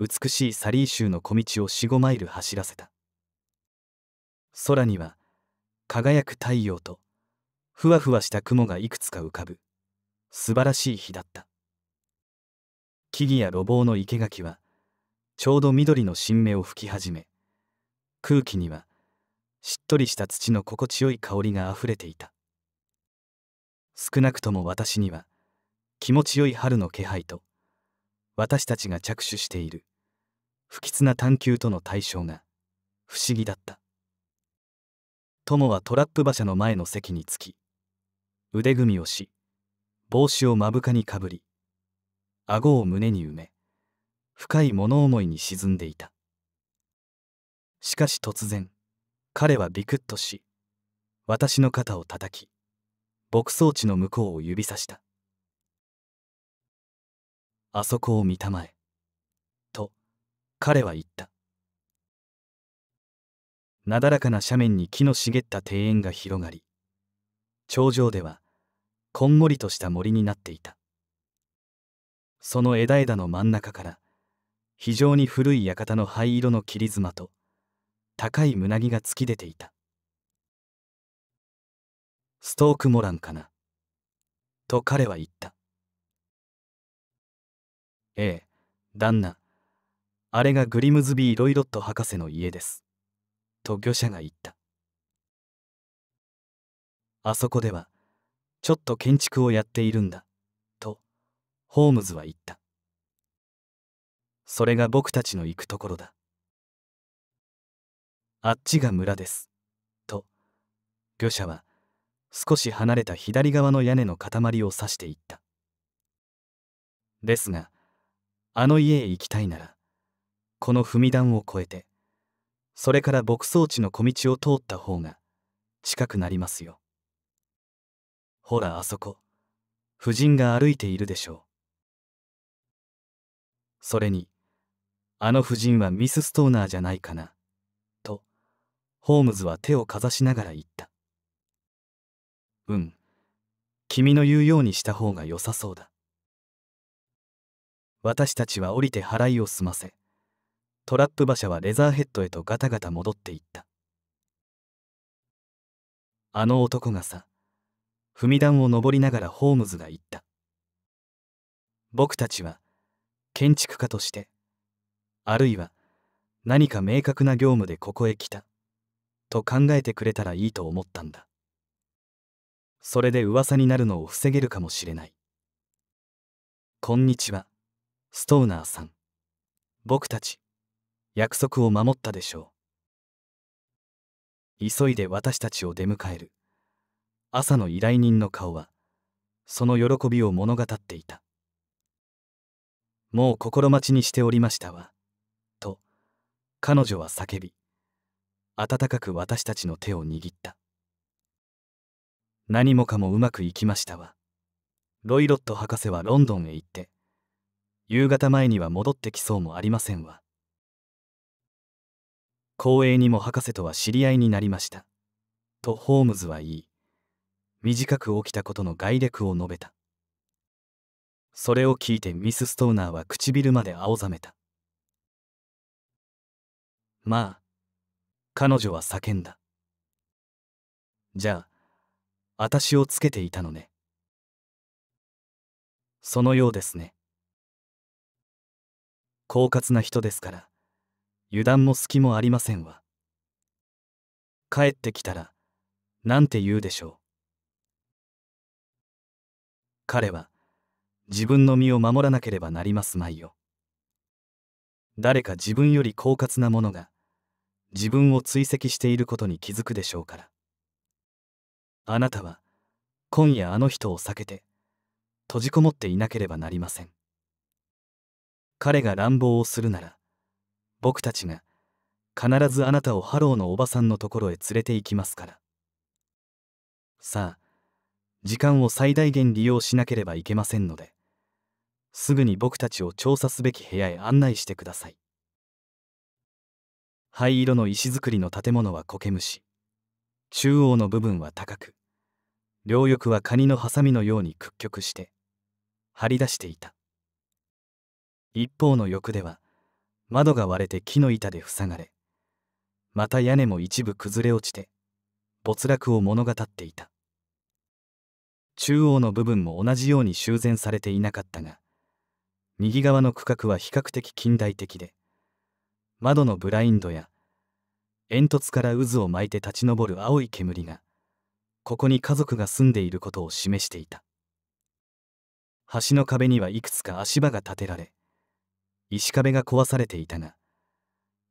美しいサリー州の小道を45マイル走らせた空には輝く太陽とふわふわした雲がいくつか浮かぶ素晴らしい日だった木々や路傍の生け垣はちょうど緑の新芽を吹き始め空気にはしっとりした土の心地よい香りがあふれていた少なくとも私には気持ちよい春の気配と私たちが着手している不吉な探求との対象が不思議だった友はトラップ馬車の前の席につき腕組みをし帽子を目深にかぶり顎を胸に埋め深い物思いに沈んでいたしかし突然彼はビクッとし私の肩を叩き牧草地の向こうを指さしたあそこを見たまえと彼は言ったなだらかな斜面に木の茂った庭園が広がり頂上ではこんもりとした森になっていたその枝枝の真ん中から非常に古い館の灰色の切り妻と高い胸毛が突き出ていたストークモランかなと彼は言ったええ旦那あれがグリムズビー・ロイロット博士の家ですと漁者が言ったあそこではちょっと建築をやっているんだとホームズは言ったそれが僕たちの行くところだあっちが村です。と、御者は少し離れた左側の屋根の塊を指していった。ですが、あの家へ行きたいなら、この踏み段を越えて、それから牧草地の小道を通った方が近くなりますよ。ほらあそこ、夫人が歩いているでしょう。それに、あの夫人はミス・ストーナーじゃないかな。ホームズは手をかざしながら言った。うん。君の言うようにした方が良さそうだ。私たちは降りて払いを済ませ、トラップ馬車はレザーヘッドへとガタガタ戻っていった。あの男がさ、踏み段を登りながらホームズが言った。僕たちは、建築家として、あるいは何か明確な業務でここへ来た。と考えてくれたらいいと思ったんだそれで噂になるのを防げるかもしれないこんにちはストーナーさん僕たち約束を守ったでしょう急いで私たちを出迎える朝の依頼人の顔はその喜びを物語っていたもう心待ちにしておりましたわと彼女は叫び温かく私たちの手を握った何もかもうまくいきましたわロイロット博士はロンドンへ行って夕方前には戻ってきそうもありませんわ光栄にも博士とは知り合いになりましたとホームズは言い短く起きたことの概略を述べたそれを聞いてミス・ストーナーは唇まで青ざめたまあ彼女は叫んだ。じゃあ、あたしをつけていたのね。そのようですね。狡猾な人ですから、油断も隙もありませんわ。帰ってきたら、なんて言うでしょう。彼は、自分の身を守らなければなりますまいよ。誰か自分より狡猾な者が、自分を追跡していることに気づくでしょうからあなたは今夜あの人を避けて閉じこもっていなければなりません彼が乱暴をするなら僕たちが必ずあなたをハローのおばさんのところへ連れて行きますからさあ時間を最大限利用しなければいけませんのですぐに僕たちを調査すべき部屋へ案内してください灰色の石造りの建物は苔むし中央の部分は高く両翼はカニのハサミのように屈曲して張り出していた一方の翼では窓が割れて木の板で塞がれまた屋根も一部崩れ落ちて没落を物語っていた中央の部分も同じように修繕されていなかったが右側の区画は比較的近代的で窓のブラインドや煙突から渦を巻いて立ち上る青い煙がここに家族が住んでいることを示していた橋の壁にはいくつか足場が立てられ石壁が壊されていたが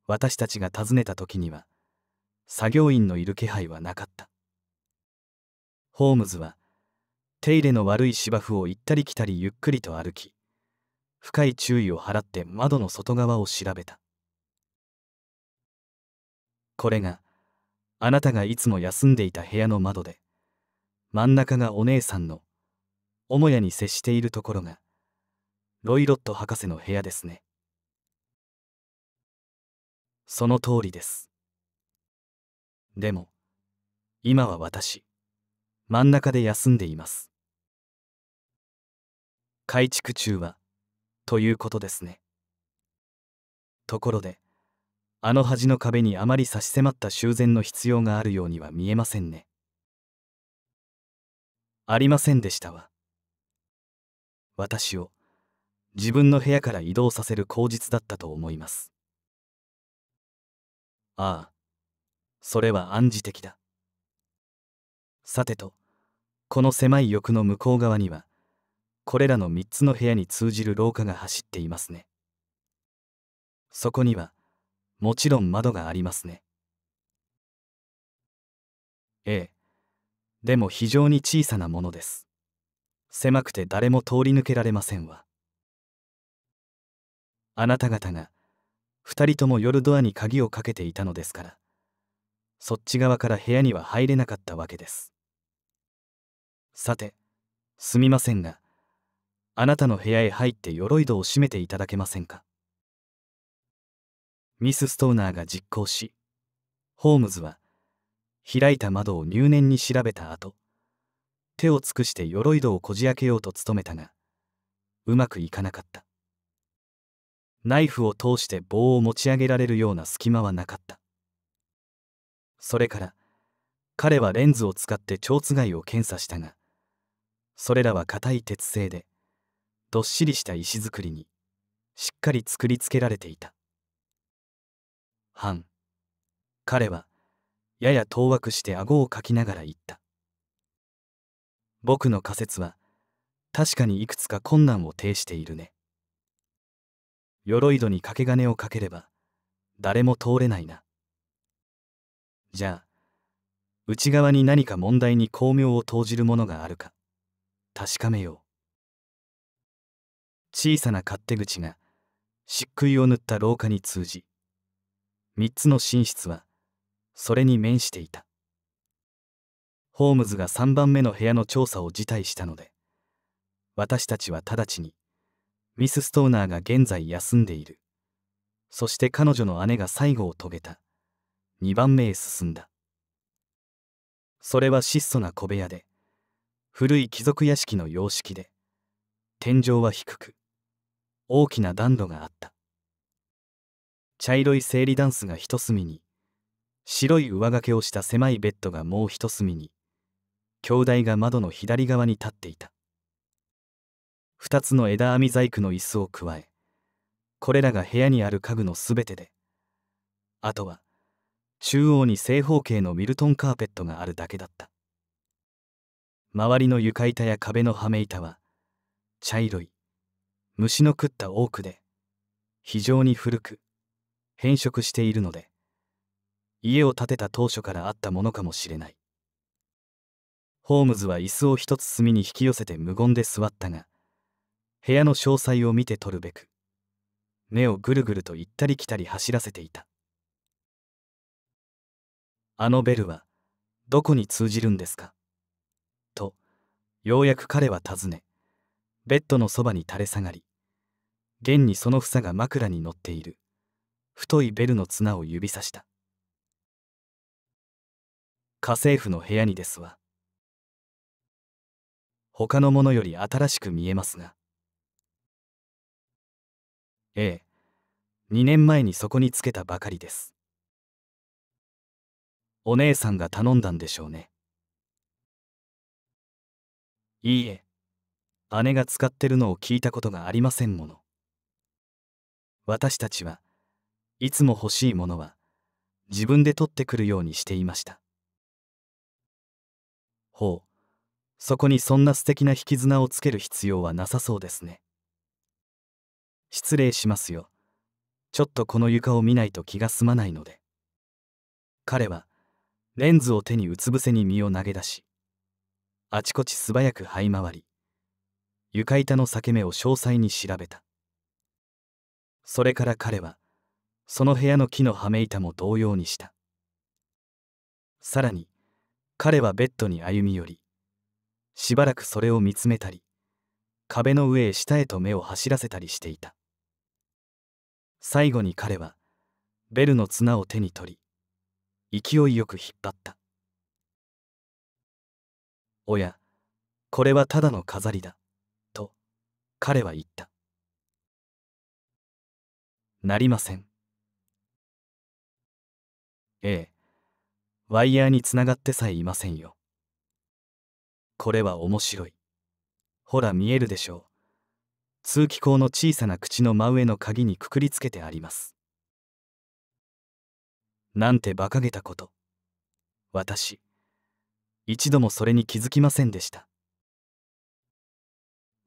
私たちが訪ねた時には作業員のいる気配はなかったホームズは手入れの悪い芝生を行ったり来たりゆっくりと歩き深い注意を払って窓の外側を調べたこれがあなたがいつも休んでいた部屋の窓で真ん中がお姉さんの母屋に接しているところがロイロット博士の部屋ですねその通りですでも今は私真ん中で休んでいます改築中はということですねところであの端の壁にあまり差し迫った修繕の必要があるようには見えませんね。ありませんでしたわ。私を自分の部屋から移動させる口実だったと思います。ああ、それは暗示的だ。さてと、この狭い翼の向こう側には、これらの3つの部屋に通じる廊下が走っていますね。そこには、もちろん窓がありますね。ええ。でも非常に小さなものです。狭くて誰も通り抜けられませんわ。あなた方が、2人とも夜ドアに鍵をかけていたのですから、そっち側から部屋には入れなかったわけです。さて、すみませんが、あなたの部屋へ入って鎧戸を閉めていただけませんか。ミス・ストーナーが実行しホームズは開いた窓を入念に調べた後手を尽くして鎧戸をこじ開けようと努めたがうまくいかなかったナイフを通して棒を持ち上げられるような隙間はなかったそれから彼はレンズを使って蝶つがいを検査したがそれらは硬い鉄製でどっしりした石造りにしっかり作りつけられていた半彼はやや当惑して顎をかきながら言った僕の仮説は確かにいくつか困難を呈しているね鎧戸に掛け金をかければ誰も通れないなじゃあ内側に何か問題に巧妙を投じるものがあるか確かめよう小さな勝手口が漆喰を塗った廊下に通じ3つの寝室はそれに面していたホームズが3番目の部屋の調査を辞退したので私たちは直ちにミス・ストーナーが現在休んでいるそして彼女の姉が最後を遂げた2番目へ進んだそれは質素な小部屋で古い貴族屋敷の様式で天井は低く大きな暖炉があった茶色い生理ダンスが一隅に白い上掛けをした狭いベッドがもう一隅に兄弟が窓の左側に立っていた2つの枝編み細工の椅子を加えこれらが部屋にある家具の全てであとは中央に正方形のミルトンカーペットがあるだけだった周りの床板や壁の羽目板は茶色い虫の食ったオークで非常に古く変色しているので家を建てた当初からあったものかもしれないホームズは椅子を一つ隅に引き寄せて無言で座ったが部屋の詳細を見て取るべく目をぐるぐると行ったり来たり走らせていたあのベルはどこに通じるんですかとようやく彼は尋ねベッドのそばに垂れ下がり現にその房が枕に乗っている太いベルの綱を指さした家政婦の部屋にですわ他のものより新しく見えますがええ2年前にそこにつけたばかりですお姉さんが頼んだんでしょうねいいえ姉が使ってるのを聞いたことがありませんもの私たちはいつも欲しいものは自分で取ってくるようにしていましたほうそこにそんな素敵な引き綱をつける必要はなさそうですね失礼しますよちょっとこの床を見ないと気が済まないので彼はレンズを手にうつ伏せに身を投げ出しあちこち素早く這い回り床板の裂け目を詳細に調べたそれから彼はその部屋の木の羽目板も同様にしたさらに彼はベッドに歩み寄りしばらくそれを見つめたり壁の上へ下へと目を走らせたりしていた最後に彼はベルの綱を手に取り勢いよく引っ張ったおやこれはただの飾りだと彼は言ったなりませんええワイヤーにつながってさえいませんよこれは面白いほら見えるでしょう通気口の小さな口の真上の鍵にくくりつけてありますなんて馬鹿げたこと私一度もそれに気づきませんでした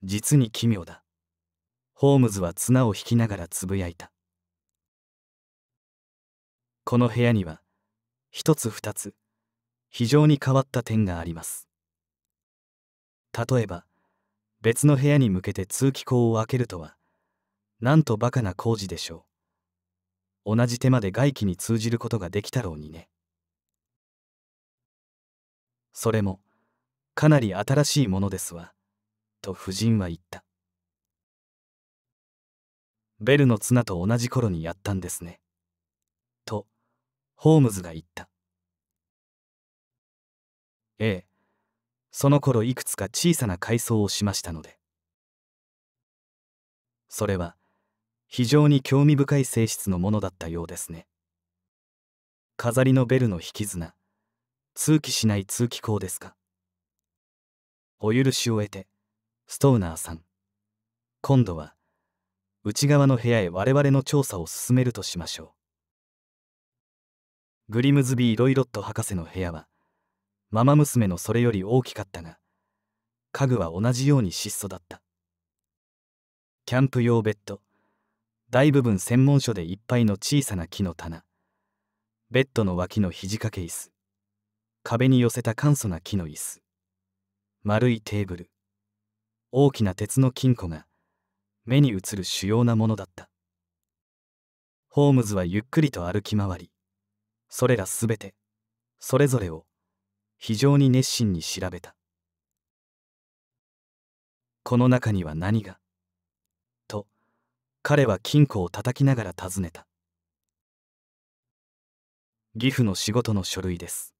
実に奇妙だホームズは綱を引きながらつぶやいたこの部屋には一つ二つ非常に変わった点があります例えば別の部屋に向けて通気口を開けるとはなんとバカな工事でしょう同じ手間で外気に通じることができたろうにねそれもかなり新しいものですわと夫人は言ったベルの綱と同じ頃にやったんですねホームズが言った。ええ、その頃いくつか小さな改装をしましたので。それは非常に興味深い性質のものだったようですね。飾りのベルの引き綱、通気しない通気口ですか。お許しを得て、ストーナーさん、今度は内側の部屋へ我々の調査を進めるとしましょう。グリムズビー・ロイロット博士の部屋はママ娘のそれより大きかったが家具は同じように質素だったキャンプ用ベッド大部分専門書でいっぱいの小さな木の棚ベッドの脇の肘掛け椅子壁に寄せた簡素な木の椅子丸いテーブル大きな鉄の金庫が目に映る主要なものだったホームズはゆっくりと歩き回りそれらすべてそれぞれを非常に熱心に調べたこの中には何がと彼は金庫を叩きながら尋ねた義父の仕事の書類です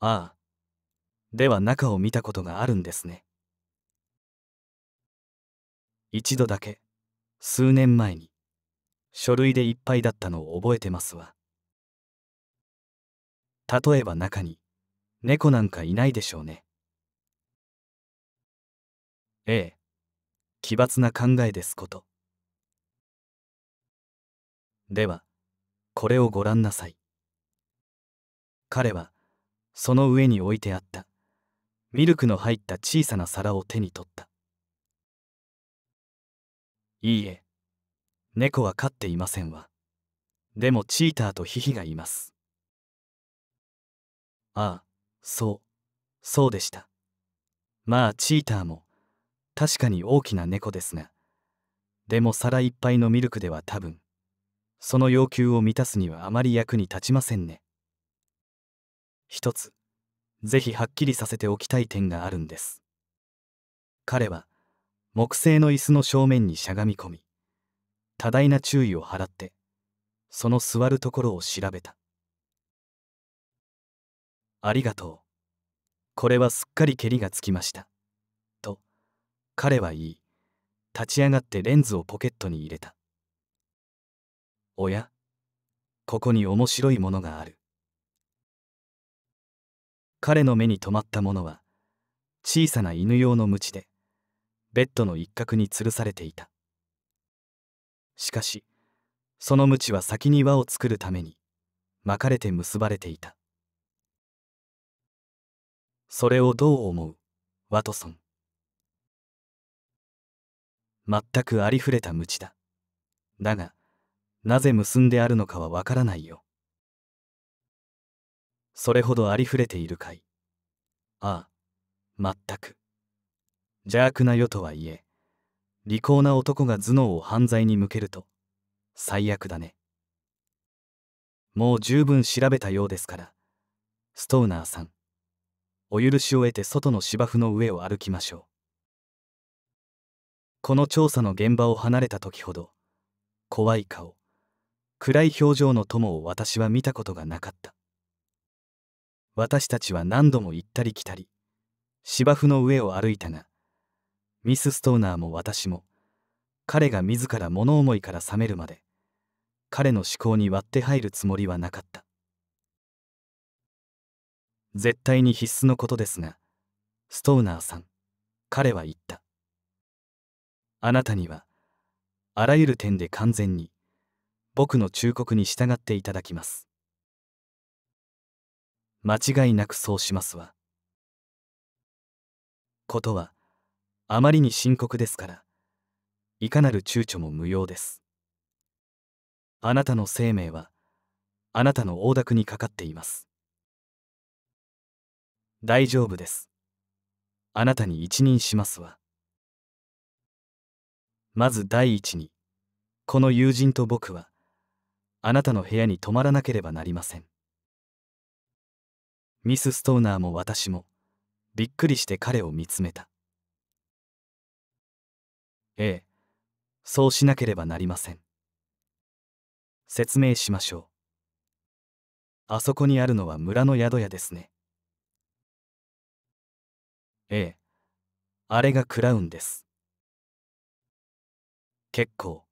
ああでは中を見たことがあるんですね一度だけ数年前に書類でいっぱいだったのを覚えてますわ例えば中に猫なんかいないでしょうねええ奇抜な考えですことではこれをご覧なさい彼はその上に置いてあったミルクの入った小さな皿を手に取ったいいえ猫は飼っていませんわ。でもチーターとヒヒがいます。ああ、そう、そうでした。まあチーターも、確かに大きな猫ですが、でも皿いっぱいのミルクでは多分、その要求を満たすにはあまり役に立ちませんね。一つ、ぜひはっきりさせておきたい点があるんです。彼は、木製の椅子の正面にしゃがみ込み、多大な注意を払ってその座るところを調べた「ありがとうこれはすっかりけりがつきました」と彼は言い立ち上がってレンズをポケットに入れた「おやここに面白いものがある」彼の目に留まったものは小さな犬用の鞭でベッドの一角に吊るされていたしかしその鞭は先に輪を作るために巻かれて結ばれていたそれをどう思うワトソン全くありふれた鞭だだがなぜ結んであるのかはわからないよそれほどありふれているかいああ全く邪悪な世とはいえ利口な男が頭脳を犯罪に向けると最悪だねもう十分調べたようですからストーナーさんお許しを得て外の芝生の上を歩きましょうこの調査の現場を離れた時ほど怖い顔暗い表情の友を私は見たことがなかった私たちは何度も行ったり来たり芝生の上を歩いたがミス・ストーナーも私も彼が自ら物思いから覚めるまで彼の思考に割って入るつもりはなかった絶対に必須のことですがストーナーさん彼は言ったあなたにはあらゆる点で完全に僕の忠告に従っていただきます間違いなくそうしますわことはあまりに深刻ですからいかなる躊躇も無用ですあなたの生命はあなたの大諾にかかっています大丈夫ですあなたに一任しますわまず第一にこの友人と僕はあなたの部屋に泊まらなければなりませんミス・ストーナーも私もびっくりして彼を見つめたええ、そうしなければなりません。説明しましょう。あそこにあるのは村の宿屋ですね。ええ、あれがクラウンです。結構。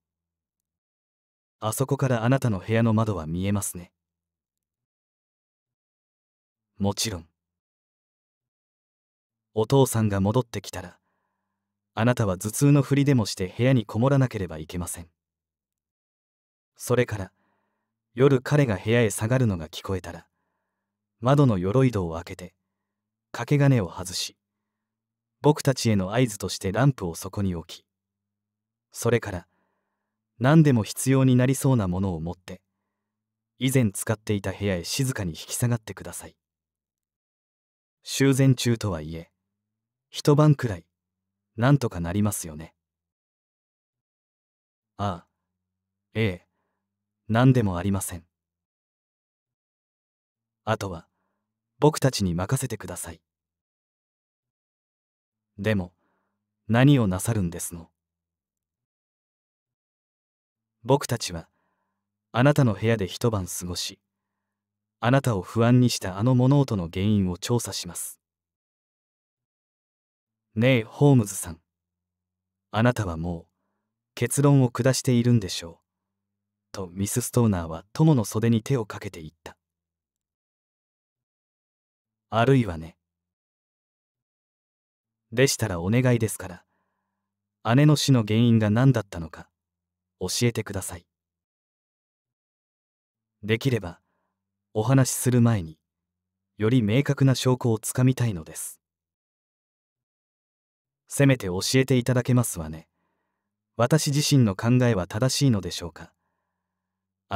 あそこからあなたの部屋の窓は見えますね。もちろん。お父さんが戻ってきたら、あなたは頭痛のふりでもして部屋にこもらなければいけませんそれから夜彼が部屋へ下がるのが聞こえたら窓の鎧戸を開けて掛け金を外し僕たちへの合図としてランプをそこに置きそれから何でも必要になりそうなものを持って以前使っていた部屋へ静かに引き下がってください修繕中とはいえ一晩くらいなんとかなりますよね。ああ、ええ、何でもありません。あとは、僕たちに任せてください。でも、何をなさるんですの僕たちは、あなたの部屋で一晩過ごし、あなたを不安にしたあの物音の原因を調査します。ねえ、ホームズさん。あなたはもう結論を下しているんでしょう。とミス・ストーナーは友の袖に手をかけていった。あるいはね。でしたらお願いですから、姉の死の原因が何だったのか、教えてください。できれば、お話しする前により明確な証拠をつかみたいのです。せめて教えていただけますわね。私自身の考えは正しいのでしょうか。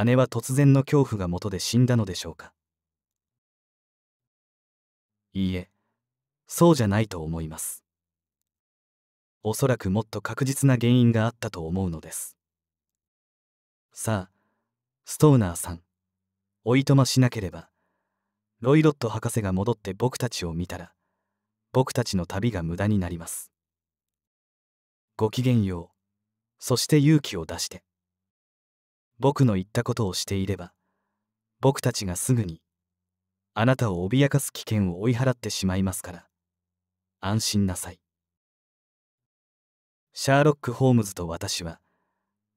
姉は突然の恐怖がもとで死んだのでしょうか。いいえ、そうじゃないと思います。おそらくもっと確実な原因があったと思うのです。さあ、ストーナーさん、おいとましなければ、ロイロット博士が戻って僕たちを見たら、僕たちの旅が無駄になります。ごきげんよう。そして勇気を出して。僕の言ったことをしていれば、僕たちがすぐに、あなたを脅かす危険を追い払ってしまいますから、安心なさい。シャーロック・ホームズと私は、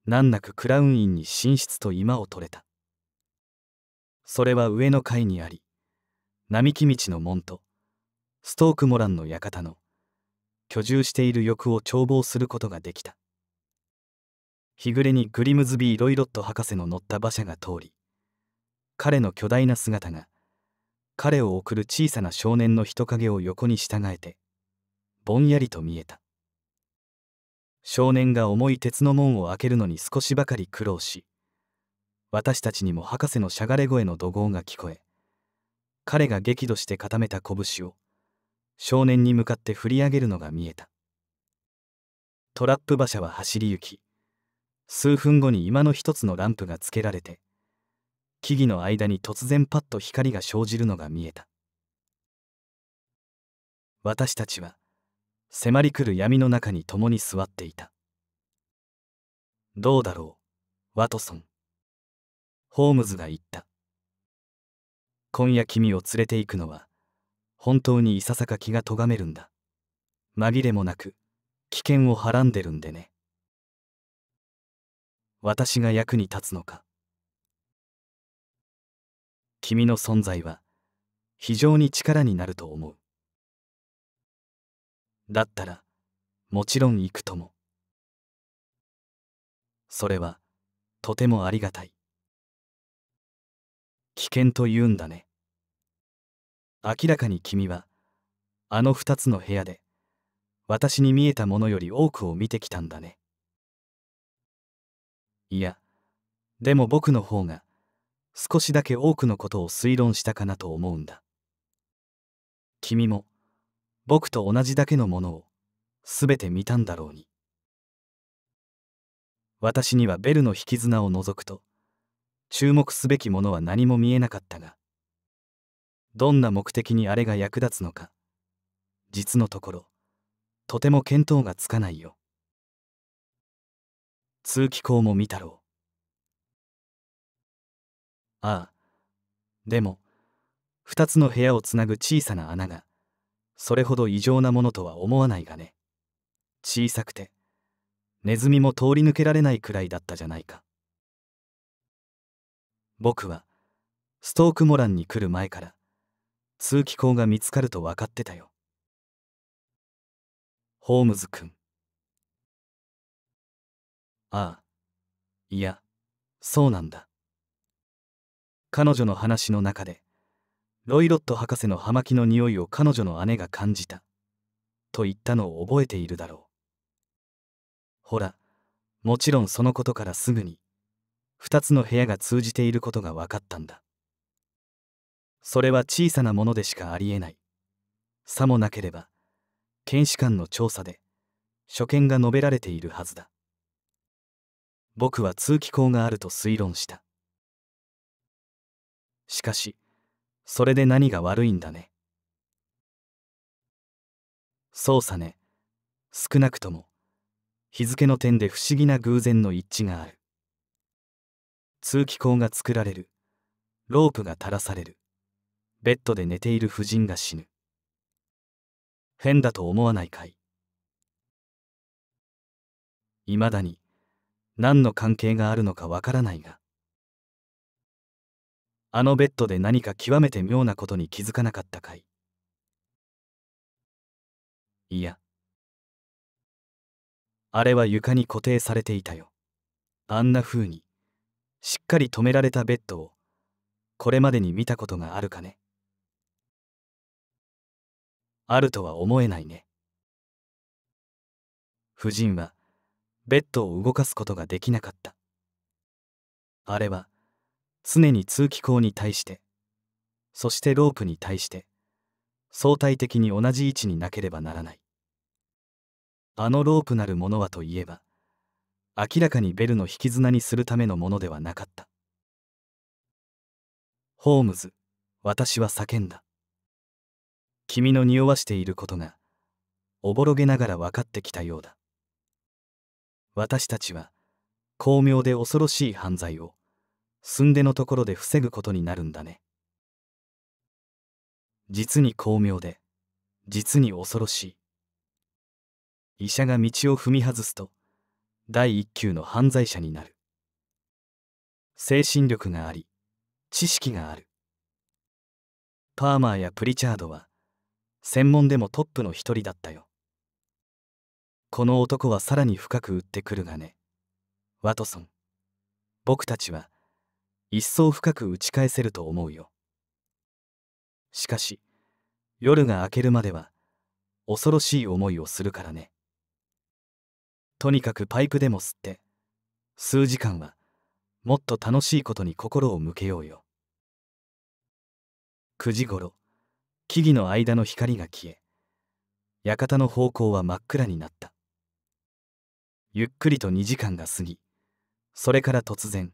難なくクラウン院に寝室と居間を取れた。それは上の階にあり、並木道の門と、ストーク・モランの館の居住している欲を眺望することができた日暮れにグリムズビー・ロイロット博士の乗った馬車が通り彼の巨大な姿が彼を送る小さな少年の人影を横に従えてぼんやりと見えた少年が重い鉄の門を開けるのに少しばかり苦労し私たちにも博士のしゃがれ声の怒号が聞こえ彼が激怒して固めた拳を少年に向かって振り上げるのが見えたトラップ馬車は走り行き数分後に今の一つのランプがつけられて木々の間に突然パッと光が生じるのが見えた私たちは迫り来る闇の中に共に座っていたどうだろうワトソンホームズが言った今夜君を連れて行くのは本当にいささか気がとがめるんだ紛れもなく危険をはらんでるんでね私が役に立つのか君の存在は非常に力になると思うだったらもちろん行くともそれはとてもありがたい危険と言うんだね明らかに君はあの2つの部屋で私に見えたものより多くを見てきたんだねいやでも僕の方が少しだけ多くのことを推論したかなと思うんだ君も僕と同じだけのものを全て見たんだろうに私にはベルの引き綱を除くと注目すべきものは何も見えなかったがどんな目的にあれが役立つのか実のところとても見当がつかないよ通気口も見たろうああでも2つの部屋をつなぐ小さな穴がそれほど異常なものとは思わないがね小さくてネズミも通り抜けられないくらいだったじゃないか僕はストークモランに来る前から通気口が見つかると分かってたよホームズ君ああいやそうなんだ彼女の話の中でロイロット博士の葉巻の匂いを彼女の姉が感じたと言ったのを覚えているだろうほらもちろんそのことからすぐに2つの部屋が通じていることが分かったんだそれは小さなものでしかありえないさもなければ検視官の調査で所見が述べられているはずだ僕は通気口があると推論したしかしそれで何が悪いんだねそうさね少なくとも日付の点で不思議な偶然の一致がある通気口が作られるロープが垂らされるベッドで寝ている夫人が死ぬ。変だと思わないかいいまだに何の関係があるのかわからないがあのベッドで何か極めて妙なことに気づかなかったかいいやあれは床に固定されていたよあんな風にしっかり止められたベッドをこれまでに見たことがあるかねあるとは思えないね夫人はベッドを動かすことができなかったあれは常に通気口に対してそしてロープに対して相対的に同じ位置になければならないあのロープなるものはといえば明らかにベルの引き綱にするためのものではなかったホームズ私は叫んだ君の匂わしていることがおぼろげながら分かってきたようだ私たちは巧妙で恐ろしい犯罪を寸でのところで防ぐことになるんだね実に巧妙で実に恐ろしい医者が道を踏み外すと第一級の犯罪者になる精神力があり知識があるパーマーやプリチャードは専門でもトップの一人だったよこの男はさらに深く打ってくるがねワトソン僕たちは一層深く打ち返せると思うよしかし夜が明けるまでは恐ろしい思いをするからねとにかくパイプでも吸って数時間はもっと楽しいことに心を向けようよ9時ごろ木々の間の光が消え館の方向は真っ暗になったゆっくりと2時間が過ぎそれから突然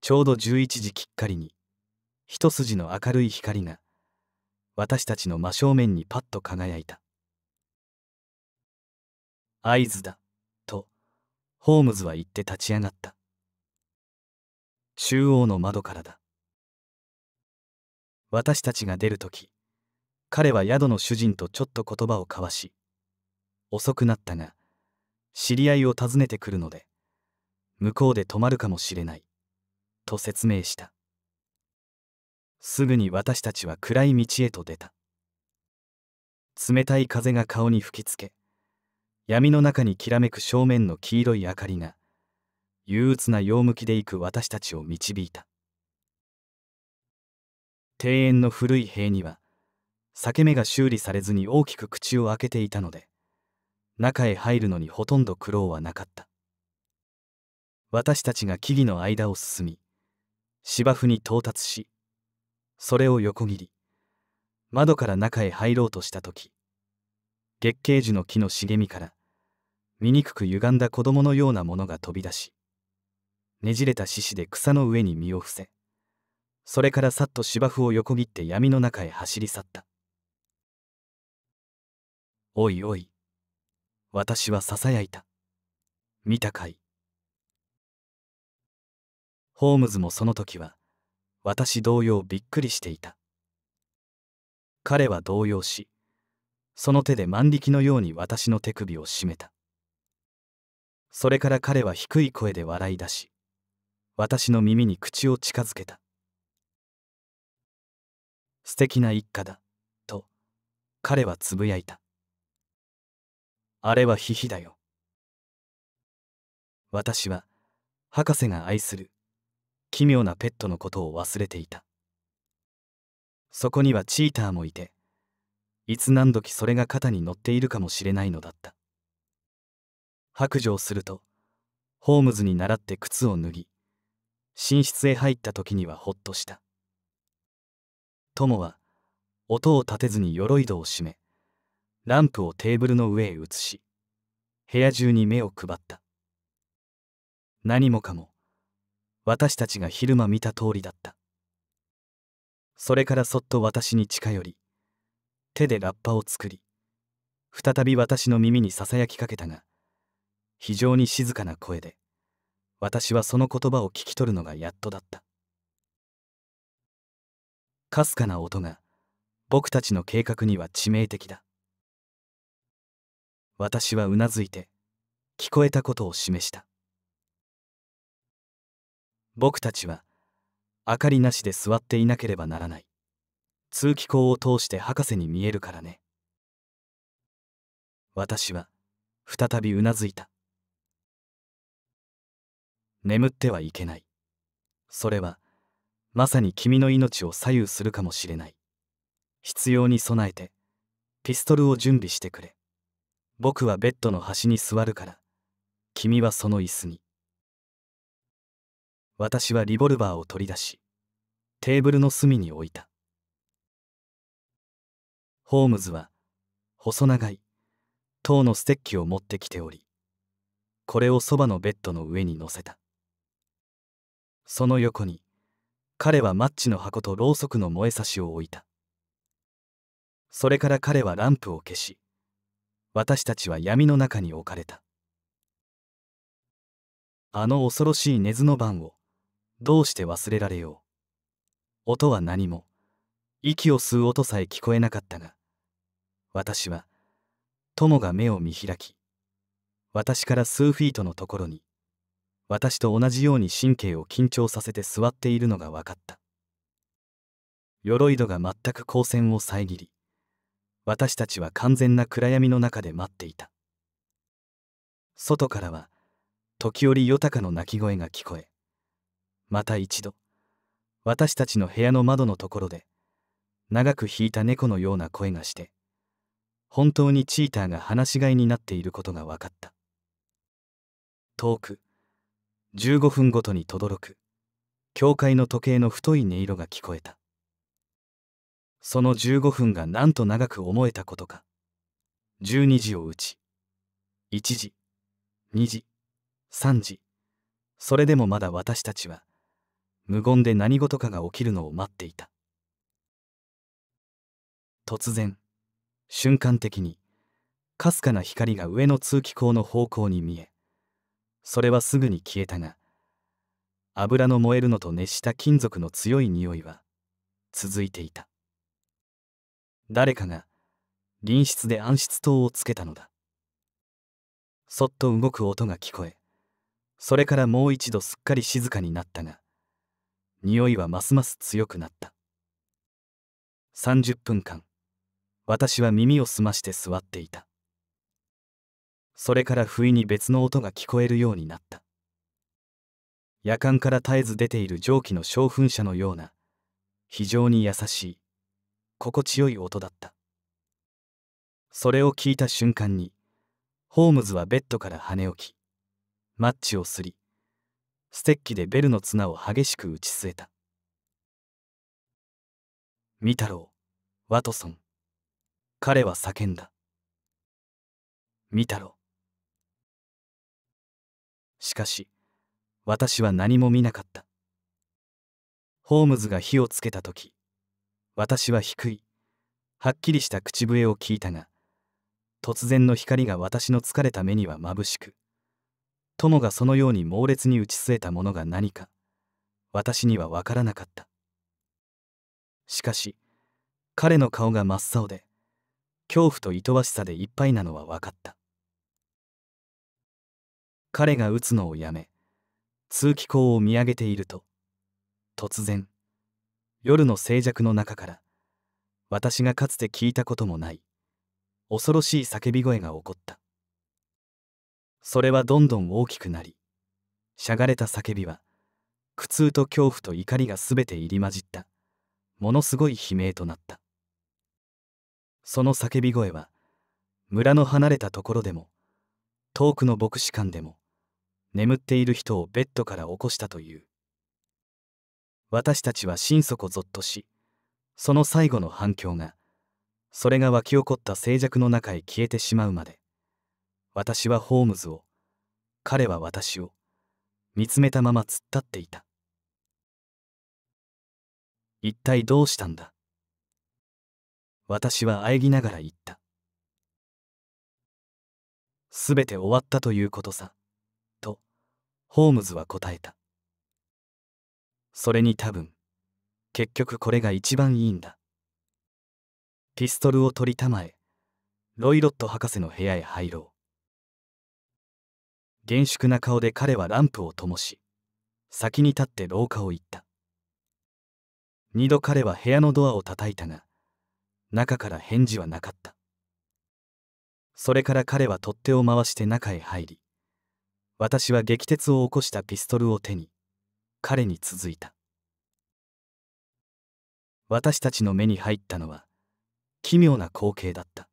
ちょうど11時きっかりに一筋の明るい光が私たちの真正面にパッと輝いた合図だとホームズは言って立ち上がった中央の窓からだ私たちが出るとき彼は宿の主人とちょっと言葉を交わし遅くなったが知り合いを訪ねてくるので向こうで泊まるかもしれないと説明したすぐに私たちは暗い道へと出た冷たい風が顔に吹きつけ闇の中にきらめく正面の黄色い明かりが憂鬱な陽向きで行く私たちを導いた庭園の古い塀には裂け目が修理されずに大きく口を開けていたので中へ入るのにほとんど苦労はなかった私たちが木々の間を進み芝生に到達しそれを横切り窓から中へ入ろうとした時月桂樹の木の茂みから醜く歪んだ子供のようなものが飛び出しねじれた獅子で草の上に身を伏せそれからさっと芝生を横切って闇の中へ走り去ったおいおい。私はささやいた。見たかい。ホームズもその時は、私同様びっくりしていた。彼は動揺し、その手で万力のように私の手首を絞めた。それから彼は低い声で笑い出し、私の耳に口を近づけた。素敵な一家だ、と、彼はつぶやいた。あれはヒヒだよ。私は博士が愛する奇妙なペットのことを忘れていた。そこにはチーターもいて、いつ何時それが肩に乗っているかもしれないのだった。白状すると、ホームズに倣って靴を脱ぎ、寝室へ入った時にはほっとした。友は、音を立てずに鎧戸を閉め、ランプをテーブルの上へ移し部屋中に目を配った何もかも私たちが昼間見た通りだったそれからそっと私に近寄り手でラッパを作り再び私の耳にささやきかけたが非常に静かな声で私はその言葉を聞き取るのがやっとだったかすかな音が僕たちの計画には致命的だ私はうなずいて聞こえたことを示した僕たちは明かりなしで座っていなければならない通気口を通して博士に見えるからね私は再びうなずいた眠ってはいけないそれはまさに君の命を左右するかもしれない必要に備えてピストルを準備してくれ僕はベッドの端に座るから君はその椅子に私はリボルバーを取り出しテーブルの隅に置いたホームズは細長い塔のステッキを持ってきておりこれをそばのベッドの上に乗せたその横に彼はマッチの箱とろうそくの燃えさしを置いたそれから彼はランプを消し私たちは闇の中に置かれたあの恐ろしい根津の晩をどうして忘れられよう音は何も息を吸う音さえ聞こえなかったが私は友が目を見開き私から数フィートのところに私と同じように神経を緊張させて座っているのが分かった鎧戸が全く光線を遮り私たちは完全な暗闇の中で待っていた外からは時折豊かの鳴き声が聞こえまた一度私たちの部屋の窓のところで長く引いた猫のような声がして本当にチーターが放し飼いになっていることが分かった遠く15分ごとに轟く教会の時計の太い音色が聞こえたその15分がなんと長く思えたことか。12時を打ち、1時、2時、3時、それでもまだ私たちは、無言で何事かが起きるのを待っていた。突然、瞬間的に、かすかな光が上の通気口の方向に見え、それはすぐに消えたが、油の燃えるのと熱した金属の強い匂いは続いていた。誰かが隣室で暗室灯をつけたのだそっと動く音が聞こえそれからもう一度すっかり静かになったが匂いはますます強くなった30分間私は耳を澄まして座っていたそれから不意に別の音が聞こえるようになった夜間から絶えず出ている蒸気の小噴射のような非常に優しい心地よい音だったそれを聞いた瞬間にホームズはベッドから跳ね起きマッチをすりステッキでベルの綱を激しく打ち据えた「見たろうワトソン」彼は叫んだ「見たろう」しかし私は何も見なかったホームズが火をつけた時私は低い。はっきりした口笛を聞いたが、突然の光が私の疲れた目には眩しく、友がそのように猛烈に打ち据えたものが何か、私にはわからなかった。しかし、彼の顔が真っ青で、恐怖といとわしさでいっぱいなのは分かった。彼が打つのをやめ、通気口を見上げていると、突然、夜の静寂の中から私がかつて聞いたこともない恐ろしい叫び声が起こったそれはどんどん大きくなりしゃがれた叫びは苦痛と恐怖と怒りが全て入り混じったものすごい悲鳴となったその叫び声は村の離れたところでも遠くの牧師館でも眠っている人をベッドから起こしたという私たちは心底ぞっとしその最後の反響がそれが湧き起こった静寂の中へ消えてしまうまで私はホームズを彼は私を見つめたまま突っ立っていた一体どうしたんだ私は喘ぎながら言ったすべて終わったということさとホームズは答えたそれに多分結局これが一番いいんだピストルを取りたまえロイロット博士の部屋へ入ろう厳粛な顔で彼はランプを灯し先に立って廊下を行った二度彼は部屋のドアを叩いたが中から返事はなかったそれから彼は取っ手を回して中へ入り私は激鉄を起こしたピストルを手に彼に続いた私たちの目に入ったのは奇妙な光景だった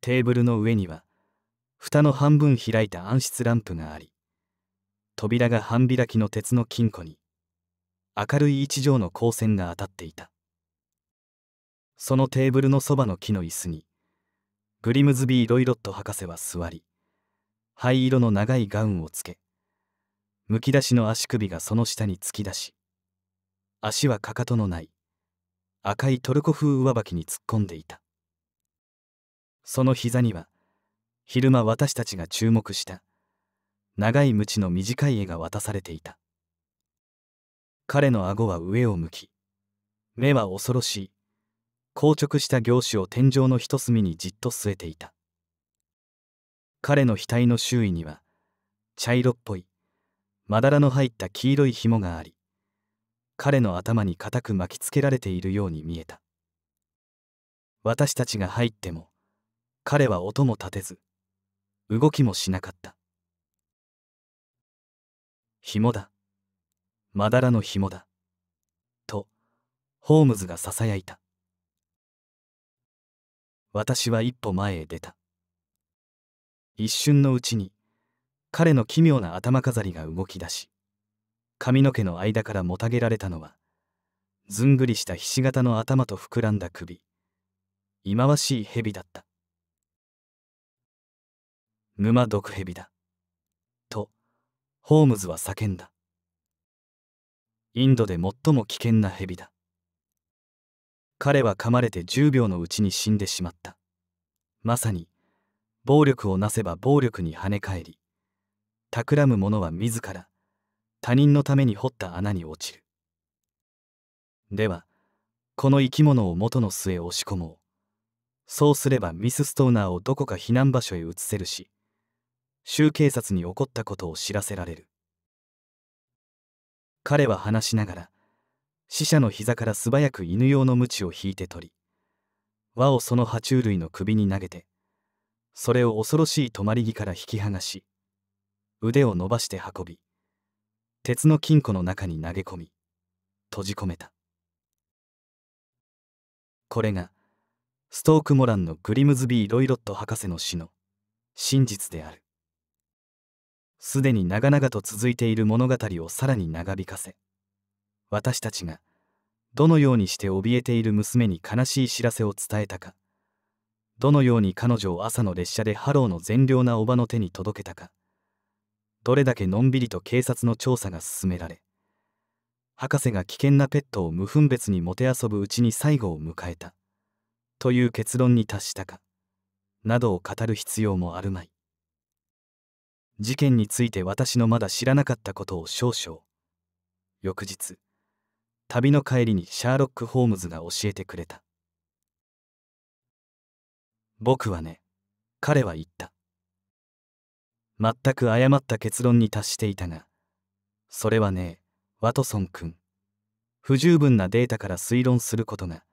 テーブルの上には蓋の半分開いた暗室ランプがあり扉が半開きの鉄の金庫に明るい一畳の光線が当たっていたそのテーブルのそばの木の椅子にグリムズビー・ロイロット博士は座り灰色の長いガウンをつけむき出しの足首がその下に突き出し足はかかとのない赤いトルコ風上履きに突っ込んでいたその膝には昼間私たちが注目した長い鞭の短い絵が渡されていた彼の顎は上を向き目は恐ろしい硬直した凝種を天井の一隅にじっと据えていた彼の額の周囲には茶色っぽいまだらの入った黄色い紐があり彼の頭に固く巻きつけられているように見えた私たちが入っても彼は音も立てず動きもしなかった紐だまだらの紐だとホームズがささやいた私は一歩前へ出た一瞬のうちに彼の奇妙な頭飾りが動き出し髪の毛の間からもたげられたのはずんぐりしたひし形の頭と膨らんだ首忌まわしい蛇だった沼毒蛇だとホームズは叫んだインドで最も危険な蛇だ彼は噛まれて10秒のうちに死んでしまったまさに暴力をなせば暴力に跳ね返り企む者は自ら他人のために掘った穴に落ちるではこの生き物を元の巣へ押し込もうそうすればミス・ストーナーをどこか避難場所へ移せるし州警察に起こったことを知らせられる彼は話しながら死者の膝から素早く犬用の鞭を引いて取り輪をその爬虫類の首に投げてそれを恐ろしい止まり木から引き剥がし腕を伸ばして運び鉄の金庫の中に投げ込み閉じ込めたこれがストーク・モランのグリムズビー・ロイロット博士の死の真実であるすでに長々と続いている物語をさらに長引かせ私たちがどのようにして怯えている娘に悲しい知らせを伝えたかどのように彼女を朝の列車でハローの善良なおばの手に届けたかどれだけのんびりと警察の調査が進められ博士が危険なペットを無分別にもてあそぶうちに最後を迎えたという結論に達したかなどを語る必要もあるまい事件について私のまだ知らなかったことを少々翌日旅の帰りにシャーロック・ホームズが教えてくれた僕はね彼は言った全く誤った結論に達していたがそれはねワトソン君不十分なデータから推論することが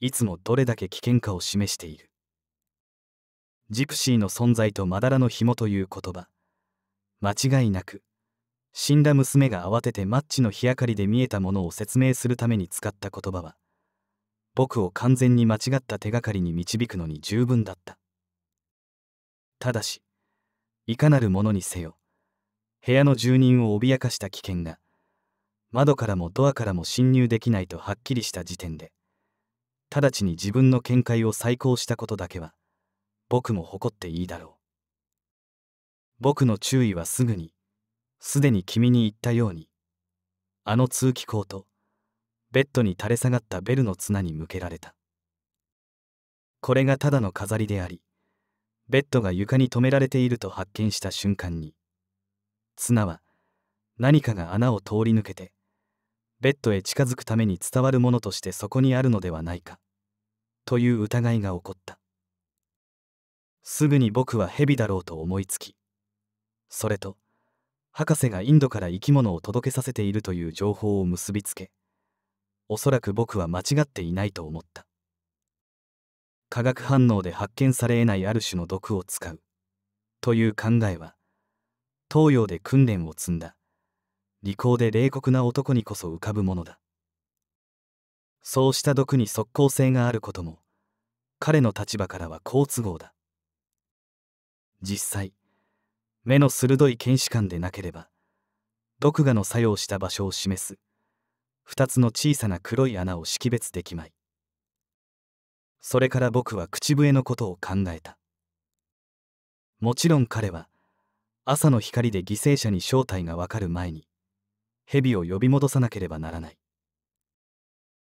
いつもどれだけ危険かを示しているジプシーの存在とまだらの紐という言葉間違いなく死んだ娘が慌ててマッチの日明かりで見えたものを説明するために使った言葉は僕を完全に間違った手がかりに導くのに十分だったただしいかなるものにせよ部屋の住人を脅かした危険が窓からもドアからも侵入できないとはっきりした時点で直ちに自分の見解を再考したことだけは僕も誇っていいだろう僕の注意はすぐにすでに君に言ったようにあの通気口とベッドに垂れ下がったベルの綱に向けられたこれがただの飾りでありベッドが床に止められていると発見した瞬間に綱は何かが穴を通り抜けてベッドへ近づくために伝わるものとしてそこにあるのではないかという疑いが起こったすぐに僕は蛇だろうと思いつきそれと博士がインドから生き物を届けさせているという情報を結びつけおそらく僕は間違っていないと思った化学反応で発見されないある種の毒を使うという考えは東洋で訓練を積んだ利口で冷酷な男にこそ浮かぶものだそうした毒に即効性があることも彼の立場からは好都合だ実際目の鋭い検視官でなければ毒牙の作用した場所を示す2つの小さな黒い穴を識別できまいそれから僕は口笛のことを考えたもちろん彼は朝の光で犠牲者に正体がわかる前に蛇を呼び戻さなければならない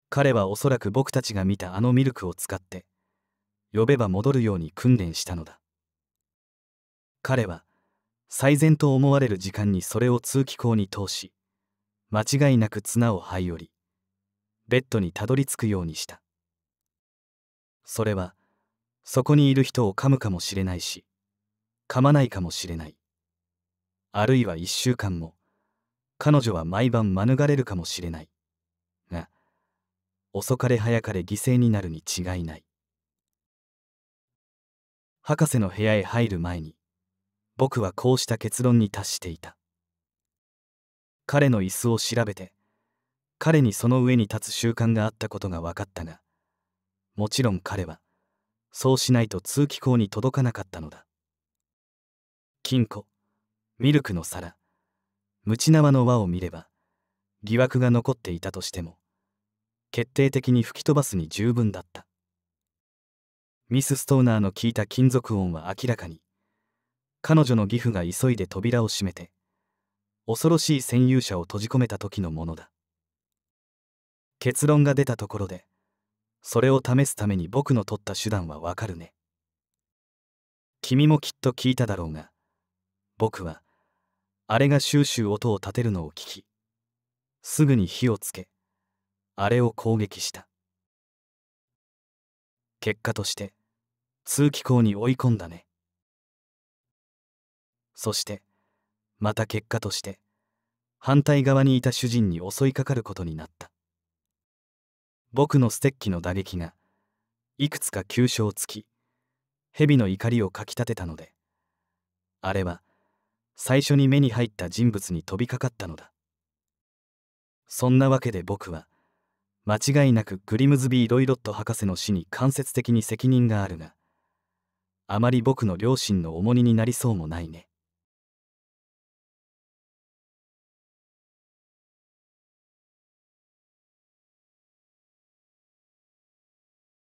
彼はおそらく僕たちが見たあのミルクを使って呼べば戻るように訓練したのだ彼は最善と思われる時間にそれを通気口に通し間違いなく綱を這い降りベッドにたどり着くようにしたそれはそこにいる人を噛むかもしれないし噛まないかもしれないあるいは1週間も彼女は毎晩免れるかもしれないが遅かれ早かれ犠牲になるに違いない博士の部屋へ入る前に僕はこうした結論に達していた彼の椅子を調べて彼にその上に立つ習慣があったことが分かったがもちろん彼はそうしないと通気口に届かなかったのだ金庫ミルクの皿ムチ縄の輪を見れば疑惑が残っていたとしても決定的に吹き飛ばすに十分だったミス・ストーナーの聞いた金属音は明らかに彼女の義父が急いで扉を閉めて恐ろしい占有者を閉じ込めた時のものだ結論が出たところでそれを試すために僕の取った手段はわかるね。君もきっと聞いただろうが、僕は、あれがシューシュー音を立てるのを聞き、すぐに火をつけ、あれを攻撃した。結果として、通気口に追い込んだね。そして、また結果として、反対側にいた主人に襲いかかることになった。僕のステッキの打撃がいくつか急所をつき蛇の怒りをかきたてたのであれは最初に目に入った人物に飛びかかったのだそんなわけで僕は間違いなくグリムズビー・ロイロット博士の死に間接的に責任があるがあまり僕の両親の重荷になりそうもないね